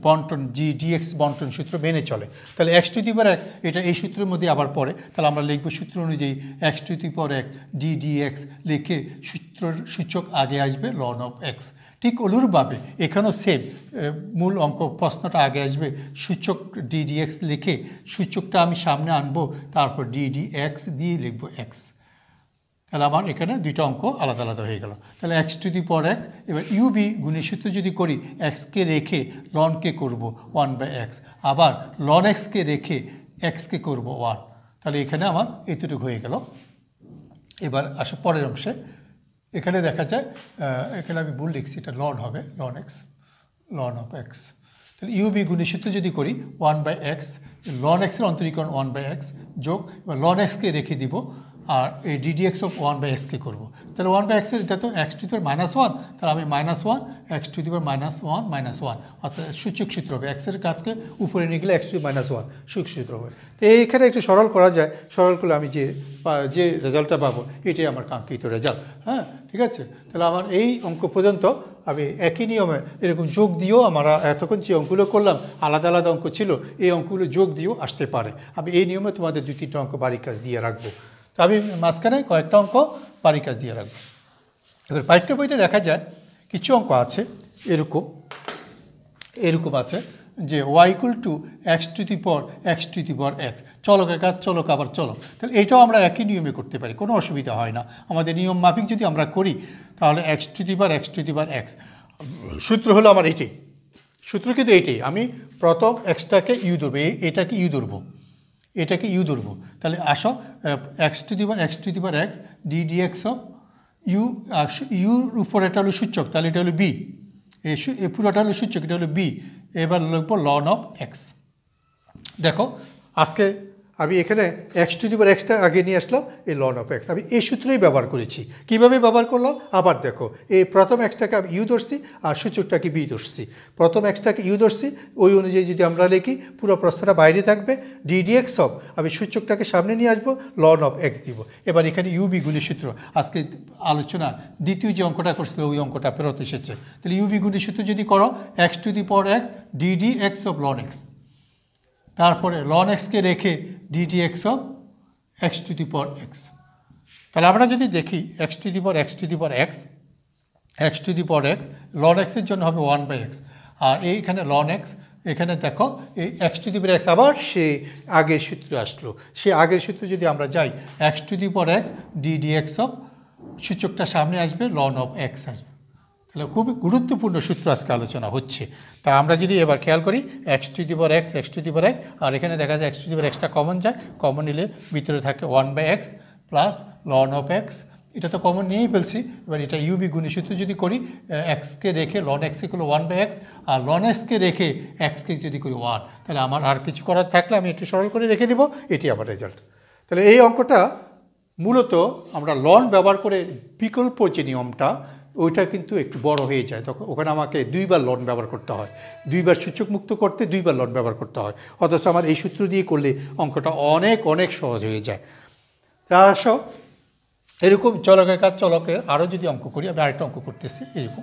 S1: বন্টন জি ডিএক্স বন্টন সূত্র মেনে চলে তাহলে এক্স টু দিপার এক এটা এই সূত্রের মধ্যে আবার পড়ে তাহলে আমরা লিখব সূত্র অনুযায়ী এক্স টু দিপার পর এক ডি ডিএক্স লিখে সূত্রের সূচক আগে আসবে লন অফ এক্স ঠিক অলুরভাবে এখানেও সেম মূল অঙ্ক প্রশ্নটা আগে আসবে সূচক এক্স লিখে সূচকটা আমি সামনে আনবো তারপর এক্স দিয়ে লিখবো এক্স তাহলে আমার এখানে দুইটা অঙ্ক আলাদা আলাদা হয়ে গেল তাহলে x to the power x এবার ইউবি গুণের সূত্র যদি করি এক্সকে রেখে লনকে করব ওয়ান বাই এক্স আবার লন এক্সকে রেখে এক্সকে করব ওয়ান তাহলে এখানে আমার এতটুকু হয়ে গেল এবার আসা পরের অংশে এখানে দেখা যায় এখানে আমি ভুল লিখছি এটা লন হবে ln x ln of x তাহলে ইউবি গুণের সূত্র যদি করি ওয়ান বাই এক্স লন এক্সের অন্তরীকরণ ওয়ান বাই এক্স যোগ এবার লন এক্সকে রেখে দিব আর এই ডিডিএক্স অফ ওয়ান বাই এক্সকে করবো তাহলে ওয়ান বাই এক্সের এটা তো x to the power minus one তাহলে আমি minus one x to the power minus one minus one অর্থাৎ সূচক সূত্র হবে এক্সের কাজকে উপরে নিয়ে গেলে এক্স টু মাইনাস ওয়ান সূচক সূত্র হবে তো এইখানে একটু সরল করা যায় সরল করলে আমি যে যে রেজাল্টটা পাবো এটাই আমার কাঙ্ক্ষিত রেজাল্ট হ্যাঁ ঠিক আছে তাহলে আমার এই অঙ্ক পর্যন্ত আমি একই নিয়মে এরকম যোগ দিয়েও আমরা এতক্ষণ যে অঙ্কগুলো করলাম আলাদা আলাদা অঙ্ক ছিল এই অঙ্কগুলো যোগ দিয়েও আসতে পারে আমি এই নিয়মে তোমাদের দুই তিনটা অঙ্ক বাড়ির কাজ দিয়ে রাখবো তো আমি মাঝখানে কয়েকটা অঙ্ক বাড়ির কাজ দিয়ে রাখবো এবার পাঠ্য বইতে দেখা যায় কিছু অঙ্ক আছে এরকম এরকম আছে যে y equal to x to the power x to the power x চলক একা চলক আবার চলক তাহলে এটাও আমরা একই নিয়মে করতে পারি কোনো অসুবিধা হয় না আমাদের নিয়ম মাফিক যদি আমরা করি তাহলে x to the power x to the x সূত্র হলো আমার এটাই সূত্র কিন্তু এটাই আমি প্রথম এক্সটাকে ইউ ধরবো এটাকে ইউ ধরবো এটাকে ইউ ধরবো তাহলে আসো x to the power x to the power x d d x of u ইউর উপর এটা হলো সূচক তাহলে এটা হলো বি এ পুরোটা হলো সূচক এটা হলো বি এবার লিখবো লন অফ এক্স দেখো আজকে আমি এখানে এক্স টু দিবার এক্সটা আগে নিয়ে আসলাম এই লন অফ এক্স আমি এই সূত্রেই ব্যবহার করেছি কিভাবে ব্যবহার করলাম আবার দেখো এই প্রথম এক্সটাকে আমি ইউ ধরছি আর সূচকটাকে বি ধরছি প্রথম এক্সটাকে ইউ ধরছি ওই অনুযায়ী যদি আমরা লিখি পুরো প্রশ্নটা বাইরে থাকবে ডিডিএক্স অফ আমি সূচকটাকে সামনে নিয়ে আসবো লন অফ এক্স দিব এবার এখানে ইউবিগুলি সূত্র আজকে আলোচনা দ্বিতীয় যে অঙ্কটা করছিল ওই অঙ্কটা ফেরত এসেছে তাহলে ইউবিগুলি সূত্র যদি করো x to the power x d d x of ln x তারপরে লন এক্সকে রেখে x of x to the power x তাহলে আমরা যদি দেখি x to the power x to the power x x to the power x loan এক্সের জন্য হবে ওয়ান বাই এক্স আর এইখানে লন এক্স এখানে দেখো এই x to the power x আবার সে আগের সূত্রে আসলো সে আগের সূত্রে যদি আমরা যাই x to the power x d d x of সূচকটা সামনে আসবে লন অফ এক্স আসবে তাহলে খুবই গুরুত্বপূর্ণ সূত্র আজকে আলোচনা হচ্ছে তা আমরা যদি এবার খেয়াল করি x to the power x x to the power x আর এখানে দেখা যায় এক্স টু দিবর এক্সটা কমন যায় কমন নিলে ভিতরে থাকে one by x plus ln of x এটা তো কমন নিয়েই ফেলছি এবার এটা ইউবি সূত্র যদি করি এক্সকে রেখে লন এক্স করলে ওয়ান বাই এক্স আর লন এক্সকে রেখে এক্সকে যদি করি ওয়ান তাহলে আমার আর কিছু করার থাকলে আমি একটু সরল করে রেখে দিব এটি আমার রেজাল্ট তাহলে এই অঙ্কটা মূলত আমরা লন ব্যবহার করে বিকল্প যে নিয়মটা ওইটা কিন্তু একটু বড় হয়ে যায় তখন ওখানে আমাকে দুইবার লন ব্যবহার করতে হয় দুইবার সূচক মুক্ত করতে দুইবার লন ব্যবহার করতে হয় অথচ আমার এই সূত্র দিয়ে করলে অঙ্কটা অনেক অনেক সহজ হয়ে যায় তার এরকম চলকের কাজ চলকের আরও যদি অঙ্ক করি আমি আরেকটা অঙ্ক করতেছি এরকম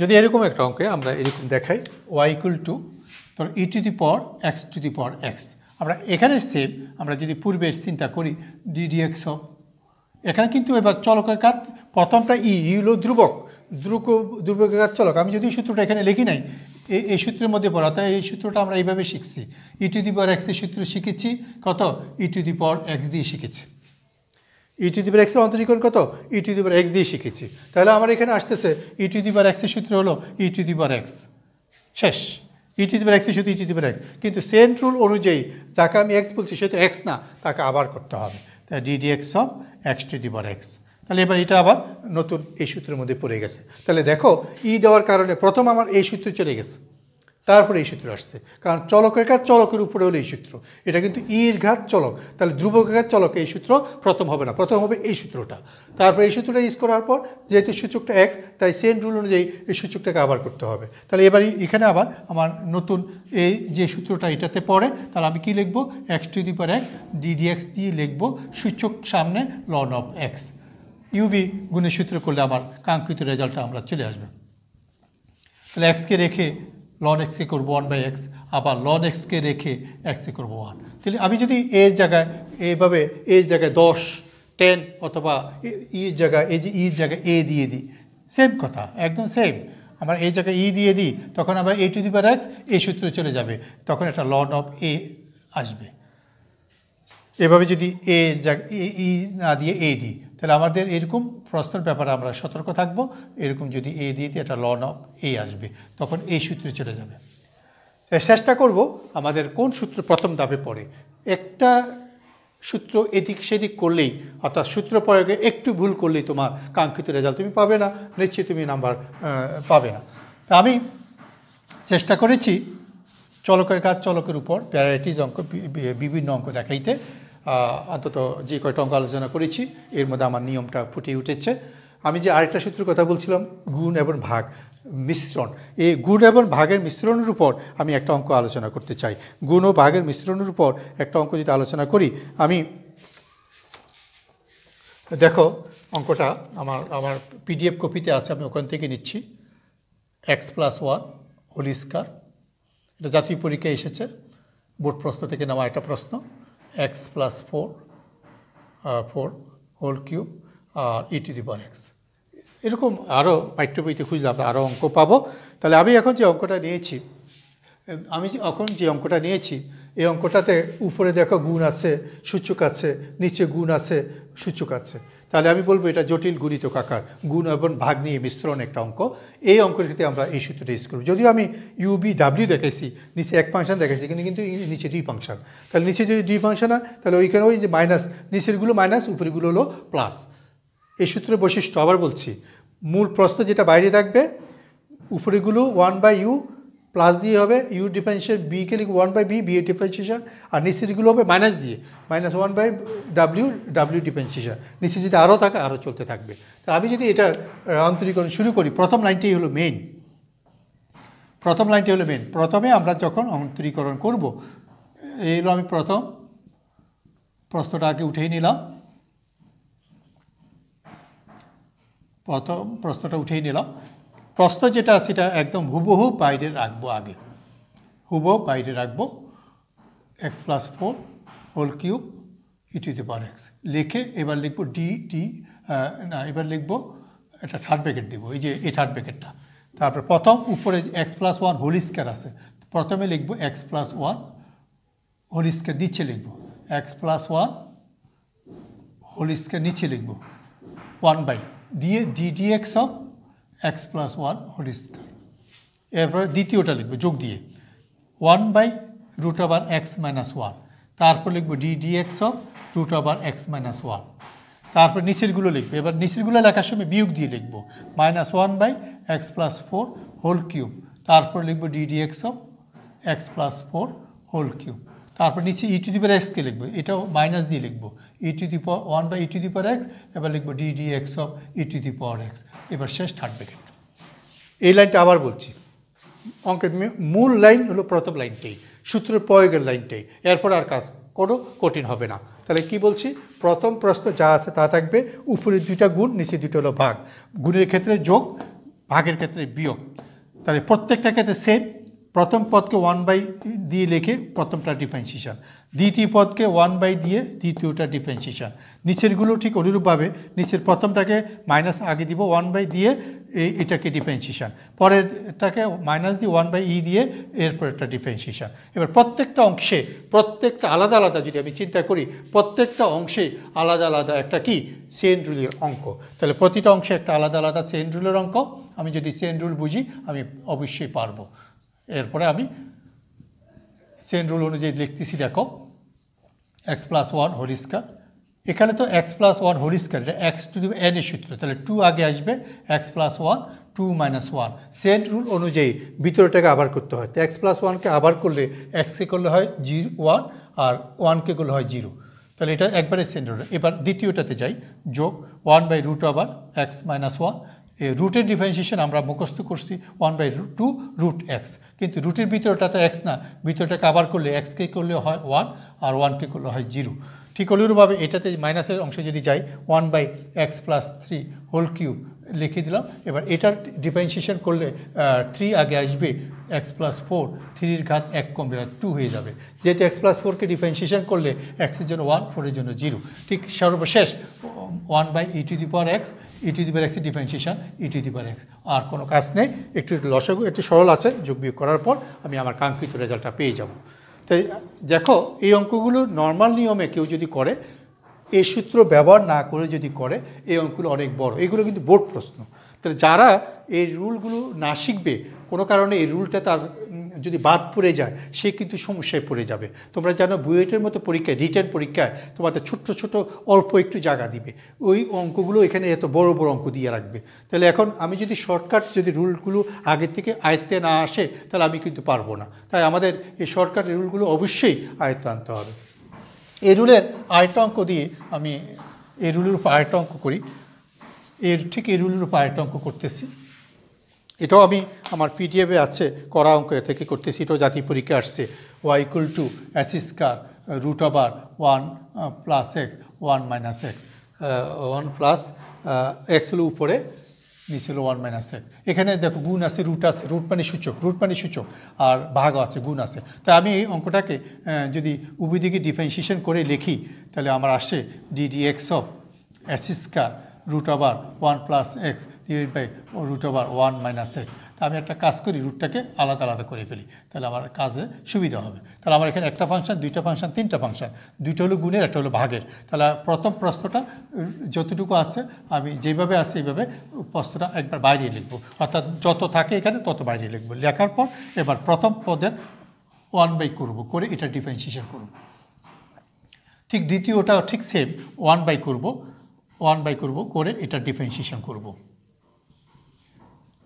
S1: যদি এরকম একটা অঙ্কে আমরা এরকম দেখাই ওয়াই ইকুয়াল টু ধর ই to the power x to the power x আমরা এখানে সেম আমরা যদি পূর্বের চিন্তা করি ডি ডি এক্স অফ এখানে কিন্তু এবার চলকের কাজ প্রথমটা ই ইউলো ধ্রুবক দ্রুক ধ্রুবকের কাজ চলক আমি যদি সূত্রটা এখানে লিখি নাই এই সূত্রের মধ্যে পড়া তাই এই সূত্রটা আমরা এইভাবে শিখছি ই টু দি পাওয়ার এক্সের সূত্র শিখেছি কত ই টু দি পর এক্স দিয়ে শিখেছি ই e টু দি পাওয়ার এক্সের অন্তরিকরণ কত ই টু দি পাওয়ার এক্স দিয়ে শিখেছি তাহলে আমার এখানে আসতেছে ই টু দি পাওয়ার এক্সের সূত্র হলো ই টু দি এক্স শেষ ই টু দি পাওয়ার এক্সের সূত্র ই টু দি এক্স কিন্তু সেন্ট রুল অনুযায়ী যাকে আমি এক্স বলছি সে তো এক্স না তাকে আবার করতে হবে তাই d d x of x to the power x তাহলে এবার এটা আবার নতুন এই সূত্রের মধ্যে পড়ে গেছে তাহলে দেখো ই e দেওয়ার কারণে প্রথম আমার এই সূত্রে চলে গেছে তারপরে এই সূত্র আসছে কারণ চলকের কাজ চলকের উপরে হলো এই সূত্র এটা কিন্তু ইর ঘাত চলক তাহলে ধ্রুবকের ঘাত চলকে এই সূত্র প্রথম হবে না প্রথম হবে এই সূত্রটা তারপরে এই সূত্রটা ইউজ করার পর যেহেতু সূচকটা এক্স তাই সেন রুল অনুযায়ী এই সূচকটাকে আবার করতে হবে তাহলে এবার এখানে আবার আমার নতুন এই যে সূত্রটা এটাতে পড়ে তাহলে আমি কি লিখবো এক্স টু দি পার এক ডিডিএক্স দিয়ে লিখবো সূচক সামনে লন অফ এক্স ইউবি গুণের সূত্র করলে আমার কাঙ্ক্ষিত রেজাল্টটা আমরা চলে আসবে তাহলে এক্সকে রেখে লন এক্সকে করবো ওয়ান বাই এক্স আবার লন এক্সকে রেখে এক্সকে করবো ওয়ান তাহলে আমি যদি এর জায়গায় এইভাবে এর জায়গায় দশ টেন অথবা ইর e জায়গায় এই যে ইর e জায়গায় এ দিয়ে দিই সেম কথা একদম সেম আমরা এই জায়গায় ই e দিয়ে দিই তখন আবার এ টু দি পার এক্স এই সূত্রে চলে যাবে তখন একটা লন অফ এ আসবে এভাবে যদি এ জায়গা ই না দিয়ে এ দিই তাহলে আমাদের এরকম প্রশ্নের ব্যাপারে আমরা সতর্ক থাকব এরকম যদি এ দিয়ে একটা লন অফ এ আসবে তখন এই সূত্রে চলে যাবে চেষ্টা করব আমাদের কোন সূত্র প্রথম দাবে পড়ে একটা সূত্র এদিক সেদিক করলেই অর্থাৎ সূত্র প্রয়োগে একটু ভুল করলেই তোমার কাঙ্ক্ষিত রেজাল্ট তুমি পাবে না নিশ্চয়ই তুমি নাম্বার পাবে না আমি চেষ্টা করেছি চলকের কাজ চলকের উপর প্যারাইটিস অঙ্ক বিভিন্ন অঙ্ক দেখাইতে অন্তত যে কয়টা অঙ্ক আলোচনা করেছি এর মধ্যে আমার নিয়মটা ফুটে উঠেছে আমি যে আরেকটা সূত্রের কথা বলছিলাম গুণ এবং ভাগ মিশ্রণ এই গুণ এবং ভাগের মিশ্রণের উপর আমি একটা অঙ্ক আলোচনা করতে চাই গুণ ও ভাগের মিশ্রণের উপর একটা অঙ্ক যদি আলোচনা করি আমি দেখো অঙ্কটা আমার আমার পিডিএফ কপিতে আছে আমি ওখান থেকে নিচ্ছি এক্স প্লাস ওয়ান হোলিস্কার এটা জাতীয় পরীক্ষায় এসেছে বোর্ড প্রশ্ন থেকে নেওয়া একটা প্রশ্ন x plus four four whole cube আর e to the power x এরকম আরও পাঠ্যবইতে খুঁজলে আমরা আরও অঙ্ক পাবো তাহলে আমি এখন যে অঙ্কটা নিয়েছি আমি এখন যে অঙ্কটা নিয়েছি এই অঙ্কটাতে উপরে দেখো গুণ আছে সূচক আছে নিচে গুণ আছে সূচক আছে তাহলে আমি বলবো এটা জটিল গুণিত কাকার গুণ এবং ভাগ নিয়ে মিশ্রণ একটা অঙ্ক এই অঙ্কের ক্ষেত্রে আমরা এই সূত্রটা ইউজ করবো যদিও আমি ইউবি ডাব্লিউ দেখেছি নিচে এক ফাংশন দেখেছি কিন্তু কিন্তু নিচে দুই ফাংশন তাহলে নিচে যদি দুই ফাংশন হয় তাহলে ওইখানে ওই যে মাইনাস নিচেরগুলো মাইনাস উপরেগুলো হলো প্লাস এই সূত্রের বৈশিষ্ট্য আবার বলছি মূল প্রশ্ন যেটা বাইরে থাকবে উপরেগুলো ওয়ান বাই ইউ প্লাস দিয়ে হবে ইউ ডিফারেন্সিয়েশন কে লিখে ওয়ান বাই বি বি এর ডিফারেন্সিয়েশন আর নিশ্চিতগুলো হবে মাইনাস দিয়ে minus one by W W differentiation নিশ্চিত যদি আরও থাকে আরও চলতে থাকবে তা আমি যদি এটার আন্তরিকরণ শুরু করি প্রথম লাইনটি হলো মেইন প্রথম লাইনটি হলো মেন প্রথমে আমরা যখন অন্তরীকরণ করব এই হলো আমি প্রথম প্রশ্নটা আগে উঠেই নিলাম প্রথম প্রশ্নটা উঠেই নিলাম প্রশ্ন যেটা সেটা একদম হুবহু বাইরে রাখবো আগে হুবহু বাইরে রাখবো x plus four whole cube to the power x লিখে এবার লিখবো ডি ডি না এবার লিখবো একটা থার্ড প্যাকেট দিব এই যে এই থার্ড প্যাকেটটা তারপর প্রথম উপরে x plus one whole square আছে প্রথমে লিখবো x plus one whole square নিচে লিখবো x plus one whole square নিচে লিখবো ওয়ান বাই দিয়ে d d x of x plus one whole square এরপরে দ্বিতীয়টা লিখবো যোগ দিয়ে ওয়ান বাই রুট আবার এক্স মাইনাস ওয়ান তারপর লিখবো d d x of root আবার এক্স মাইনাস ওয়ান তারপর নিচেরগুলো লিখবো এবার নিচেরগুলো লেখার সময় বিয়োগ দিয়ে লিখবো minus one by x plus four whole cube তারপর লিখবো d d x of x plus four whole cube তারপর নিচে ই টু দি পাওয়ার এক্সকে লিখবো এটাও মাইনাস দিয়ে লিখবো e to the power one by e to the power x এবার লিখবো d d x of e to the power x এবার শেষ থার্ড ব্র্যাকেট এই লাইনটা আবার বলছি অঙ্কের মূল লাইন হলো প্রথম লাইনটাই সূত্রের প্রয়োগের লাইনটাই এরপর আর কাজ কোনো কঠিন হবে না তাহলে কি বলছি প্রথম প্রশ্ন যা আছে তা থাকবে উপরে দুইটা গুণ নিচে দুটো হলো ভাগ গুণের ক্ষেত্রে যোগ ভাগের ক্ষেত্রে বিয়োগ তাহলে প্রত্যেকটা ক্ষেত্রে সেম প্রথম পদকে ওয়ান বাই দিয়ে লেখে প্রথমটা ডিফারেন্সিয়েশন দ্বিতীয় পদকে ওয়ান বাই দিয়ে দ্বিতীয়টা ডিফারেন্সিয়েশন নিচেরগুলো ঠিক অনুরূপভাবে নিচের প্রথমটাকে মাইনাস আগে দিব ওয়ান বাই দিয়ে এটাকে ডিফারেন্সিয়েশন পরেরটাকে মাইনাস দিয়ে ওয়ান বাই ই দিয়ে এরপরেরটা ডিফারেন্সিয়েশন এবার প্রত্যেকটা অংশে প্রত্যেকটা আলাদা আলাদা যদি আমি চিন্তা করি প্রত্যেকটা অংশে আলাদা আলাদা একটা কি চেন রুলের অঙ্ক তাহলে প্রতিটা অংশে একটা আলাদা আলাদা চেন রুলের অঙ্ক আমি যদি চেন রুল বুঝি আমি অবশ্যই পারবো এরপরে আমি চেন রুল অনুযায়ী লিখতেছি দেখো এক্স প্লাস ওয়ান হরিষ্কার এখানে তো এক্স প্লাস ওয়ান হরিষ্কার এটা এক্স টু এন এর সূত্র তাহলে টু আগে আসবে x plus one to minus one chain rule অনুযায়ী ভিতরেটাকে আবার করতে হয় তো এক্স প্লাস ওয়ানকে আবার করলে এক্সকে করলে হয় জিরো ওয়ান আর ওয়ানকে করলে হয় জিরো তাহলে এটা একবারে সেন্ট রুল এবার দ্বিতীয়টাতে যাই যোগ ওয়ান বাই রুট আবার এক্স মাইনাস ওয়ান রুটের ডিফারেন্সিয়েশন আমরা মুখস্থ করছি one by two root x কিন্তু রুটের ভিতরটা তো এক্স না ভিতরটা কাবার করলে এক্সকে করলে হয় ওয়ান আর ওয়ানকে করলে হয় জিরো ঠিক অনুরূপভাবে এটাতে মাইনাসের অংশ যদি যাই one by x plus three whole cube লিখে দিলাম এবার এটার ডিফারেন্সিয়েশন করলে থ্রি আগে আসবে এক্স প্লাস ফোর থ্রির ঘাত এক কমবে টু হয়ে যাবে যেহেতু এক্স প্লাস ফোরকে ডিফারেন্সিয়েশন করলে এক্সের জন্য ওয়ান ফোরের জন্য জিরো ঠিক সর্বশেষ one by e to the power x e to the power এক্সের differentiation e to the power x আর কোনো কাজ নেই একটু লসগু একটু সরল আছে যোগ বিয়োগ করার পর আমি আমার কাঙ্ক্ষিত রেজাল্টটা পেয়ে যাবো তাই দেখো এই অঙ্কগুলো নর্মাল নিয়মে কেউ যদি করে এই সূত্র ব্যবহার না করে যদি করে এই অঙ্কগুলো অনেক বড় এগুলো কিন্তু বোর্ড প্রশ্ন তাহলে যারা এই রুলগুলো না শিখবে কোনো কারণে এই রুলটা তার যদি বাদ পড়ে যায় সে কিন্তু সমস্যায় পড়ে যাবে তোমরা জানো বুয়েটের মতো পরীক্ষায় রিটার্ন পরীক্ষায় তোমাদের ছোট্ট ছোট অল্প একটু জায়গা দিবে ওই অঙ্কগুলো এখানে এত বড় বড় অঙ্ক দিয়ে রাখবে তাহলে এখন আমি যদি শর্টকাট যদি রুলগুলো আগের থেকে আয়ত্তে না আসে তাহলে আমি কিন্তু পারবো না তাই আমাদের এই শর্টকাট রুলগুলো অবশ্যই আয়ত্ত আনতে হবে এই রুলের আয়ত্ত অঙ্ক দিয়ে আমি এই রুলের উপর আয়ত্ত অঙ্ক করি এর ঠিক এই রুলের উপর আয়ত্ত অঙ্ক করতেছি এটাও আমি আমার পিডিএফে আছে করা অঙ্ক থেকে করতেছি এটাও জাতি পরীক্ষা আসছে ওয়াই ইকুয়াল টু অ্যাসিসকার root over one plus x one minus x one plus x হলো উপরে নিচে হলো ওয়ান মাইনাস এক্স এখানে দেখো গুণ আছে রুট আছে রুট মানে সূচক রুট মানে সূচক আর ভাগ আছে গুণ আছে তাই আমি এই অঙ্কটাকে uh, যদি উভয় দিকে ডিফারেন্সিয়েশন করে লিখি তাহলে আমার আসে ডিডি এক্স অফ অ্যাসিসকার রুট আবার one plus x divide by root আবার ওয়ান মাইনাস এক্স তা আমি একটা কাজ করি রুটটাকে আলাদা আলাদা করে ফেলি তাহলে আমার কাজে সুবিধা হবে তাহলে আমার এখানে একটা ফাংশন দুইটা ফাংশন তিনটা ফাংশন দুইটা হলো গুণের একটা হলো ভাগের তাহলে প্রথম প্রশ্নটা যতটুকু আছে আমি যেভাবে আছে এইভাবে প্রশ্নটা একবার বাইরে লিখবো অর্থাৎ যত থাকে এখানে তত বাইরে লিখবো লেখার পর এবার প্রথম পদের ওয়ান বাই করবো করে এটা ডিফারেন্সিয়েশন করব ঠিক দ্বিতীয়টা ঠিক সেম ওয়ান বাই করবো ওয়ান বাই করবো করে এটা ডিফারেন্সিয়েশন করব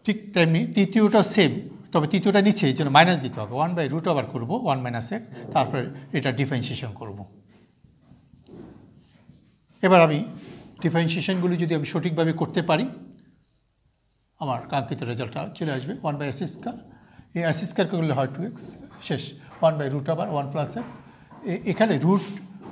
S1: ঠিক তেমনি তৃতীয়টা সেম তবে তৃতীয়টা নিচে এই জন্য মাইনাস দিতে হবে ওয়ান বাই রুট ওভার করবো ওয়ান মাইনাস এক্স তারপরে এটা ডিফারেন্সিয়েশন করব এবার আমি ডিফারেন্সিয়েশনগুলি যদি আমি সঠিকভাবে করতে পারি আমার কাঙ্ক্ষিত রেজাল্টটা চলে আসবে ওয়ান বাই স্কার এই স্কার করলে হয় টু এক্স শেষ one by root over one plus x এখানে রুট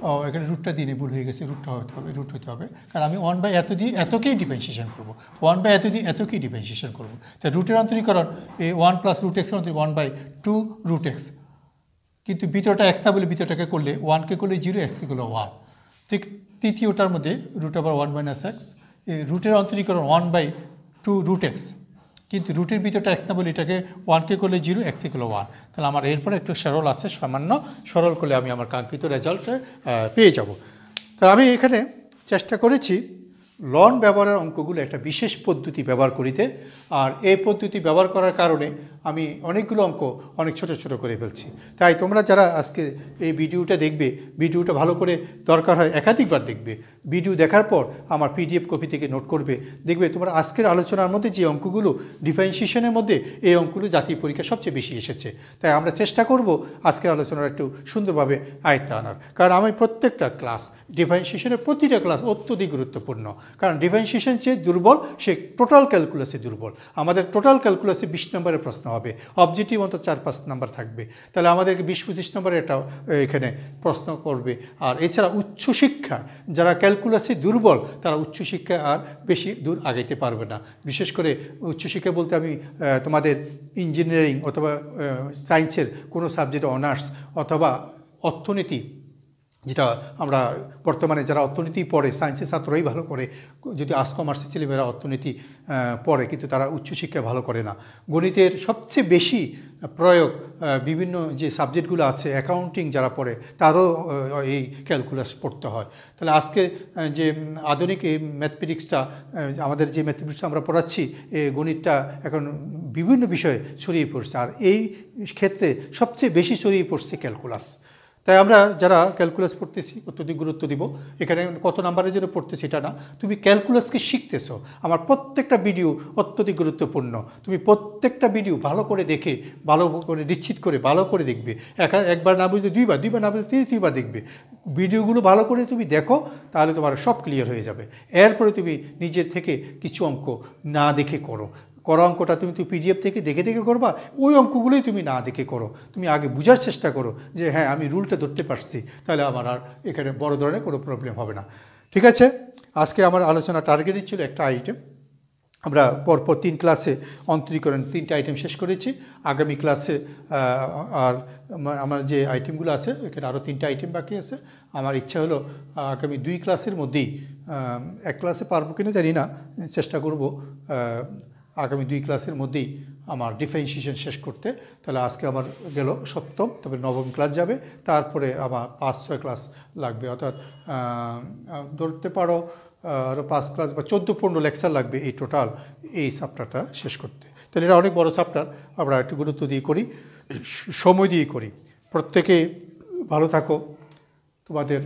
S1: ও এখানে রুটটা দিয়ে ভুল হয়ে গেছে রুটটা হতে হবে রুট হতে হবে কারণ আমি ওয়ান বাই এত দিয়ে এতকেই ডিফারেন্সিয়েশন করবো ওয়ান বাই এত দিয়ে এতকেই ডিফারেন্সিয়েশন করবো তাই রুটের অন্তরীকরণ এই ওয়ান প্লাস রুট এক্সের অন্তরী one by two root x কিন্তু ভিতরটা এক্স বলে ভিতরটাকে করলে ওয়ানকে করলে জিরো এক্সকে করলে ওয়ান ঠিক তৃতীয়টার মধ্যে রুট আবার ওয়ান মাইনাস এক্স রুটের অন্তরীকরণ one by two root x কিন্তু রুটের ভিতরটা এক্স না বলে এটাকে ওয়ানকে করলে জিরো এক্স করলে ওয়ান তাহলে আমার এরপরে একটু সরল আছে সামান্য সরল করলে আমি আমার কাঙ্ক্ষিত রেজাল্ট পেয়ে যাব তো আমি এখানে চেষ্টা করেছি লন ব্যবহারের অঙ্কগুলো একটা বিশেষ পদ্ধতি ব্যবহার করিতে আর এই পদ্ধতি ব্যবহার করার কারণে আমি অনেকগুলো অঙ্ক অনেক ছোট ছোট করে ফেলছি তাই তোমরা যারা আজকে এই ভিডিওটা দেখবে ভিডিওটা ভালো করে দরকার হয় একাধিকবার দেখবে ভিডিও দেখার পর আমার পিডিএফ কপি থেকে নোট করবে দেখবে তোমরা আজকের আলোচনার মধ্যে যে অঙ্কগুলো ডিফারেন্সিয়েশনের মধ্যে এই অঙ্কগুলো জাতীয় পরীক্ষা সবচেয়ে বেশি এসেছে তাই আমরা চেষ্টা করব আজকের আলোচনার একটু সুন্দরভাবে আয়ত্ত আনার কারণ আমি প্রত্যেকটা ক্লাস ডিফারেন্সিয়েশনের প্রতিটা ক্লাস অত্যধিক গুরুত্বপূর্ণ কারণ ডিফারেন্সিয়েশন যে দুর্বল সে টোটাল ক্যালকুলাসে দুর্বল আমাদের টোটাল ক্যালকুলাসে বিশ নম্বরের প্রশ্ন হবে অবজেক্টিভ অন্তত চার পাঁচ নম্বর থাকবে তাহলে আমাদেরকে বিশ পঁচিশ নম্বরে এটা এখানে প্রশ্ন করবে আর এছাড়া উচ্চশিক্ষা যারা ক্যালকুলাসে দুর্বল তারা উচ্চশিক্ষা আর বেশি দূর আগাইতে পারবে না বিশেষ করে উচ্চশিক্ষা বলতে আমি তোমাদের ইঞ্জিনিয়ারিং অথবা সায়েন্সের কোনো সাবজেক্ট অনার্স অথবা অর্থনীতি যেটা আমরা বর্তমানে যারা অর্থনীতি পড়ে সায়েন্সের ছাত্রই ভালো করে যদি আর্টস কমার্সের ছেলেমেয়েরা অর্থনীতি পড়ে কিন্তু তারা উচ্চশিক্ষা ভালো করে না গণিতের সবচেয়ে বেশি প্রয়োগ বিভিন্ন যে সাবজেক্টগুলো আছে অ্যাকাউন্টিং যারা পড়ে তারও এই ক্যালকুলাস পড়তে হয় তাহলে আজকে যে আধুনিক এই ম্যাথমেটিক্সটা আমাদের যে ম্যাথমেটিক্সটা আমরা পড়াচ্ছি এই গণিতটা এখন বিভিন্ন বিষয়ে ছড়িয়ে পড়ছে আর এই ক্ষেত্রে সবচেয়ে বেশি ছড়িয়ে পড়ছে ক্যালকুলাস তাই আমরা যারা ক্যালকুলাস পড়তেছি অত্যধিক গুরুত্ব দিব এখানে কত নাম্বারের জন্য পড়তেছি এটা না তুমি ক্যালকুলাসকে শিখতেছো আমার প্রত্যেকটা ভিডিও অত্যধিক গুরুত্বপূর্ণ তুমি প্রত্যেকটা ভিডিও ভালো করে দেখে ভালো করে নিশ্চিত করে ভালো করে দেখবে একা একবার না বুঝলে দুইবার দুইবার না বুঝলে তৃতীয়বার দেখবে ভিডিওগুলো ভালো করে তুমি দেখো তাহলে তোমার সব ক্লিয়ার হয়ে যাবে এরপরে তুমি নিজের থেকে কিছু অঙ্ক না দেখে করো করা অঙ্কটা তুমি তো পিডিএফ থেকে দেখে দেখে করবা ওই অঙ্কগুলোই তুমি না দেখে করো তুমি আগে বোঝার চেষ্টা করো যে হ্যাঁ আমি রুলটা ধরতে পারছি তাহলে আমার আর এখানে বড় ধরনের কোনো প্রবলেম হবে না ঠিক আছে আজকে আমার আলোচনা টার্গেটই ছিল একটা আইটেম আমরা পরপর তিন ক্লাসে অন্তরীকরণ তিনটা আইটেম শেষ করেছি আগামী ক্লাসে আর আমার যে আইটেমগুলো আছে এখানে আরও তিনটা আইটেম বাকি আছে আমার ইচ্ছা হলো আগামী দুই ক্লাসের মধ্যেই এক ক্লাসে পারবো কিনা জানি না চেষ্টা করব আগামী দুই ক্লাসের মধ্যেই আমার ডিফারেন্সিয়েশন শেষ করতে তাহলে আজকে আমার গেল সপ্তম তবে নবম ক্লাস যাবে তারপরে আমার পাঁচ ছয় ক্লাস লাগবে অর্থাৎ ধরতে পারো আরও পাঁচ ক্লাস বা চোদ্দো পনেরো লেকচার লাগবে এই টোটাল এই চাপ্টারটা শেষ করতে তাহলে এটা অনেক বড় চাপ্টার আমরা একটু গুরুত্ব দিয়ে করি সময় দিয়ে করি প্রত্যেকে ভালো থাকো তোমাদের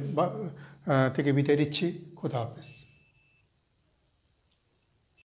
S1: থেকে বিদায় দিচ্ছি খোদা হাফেজ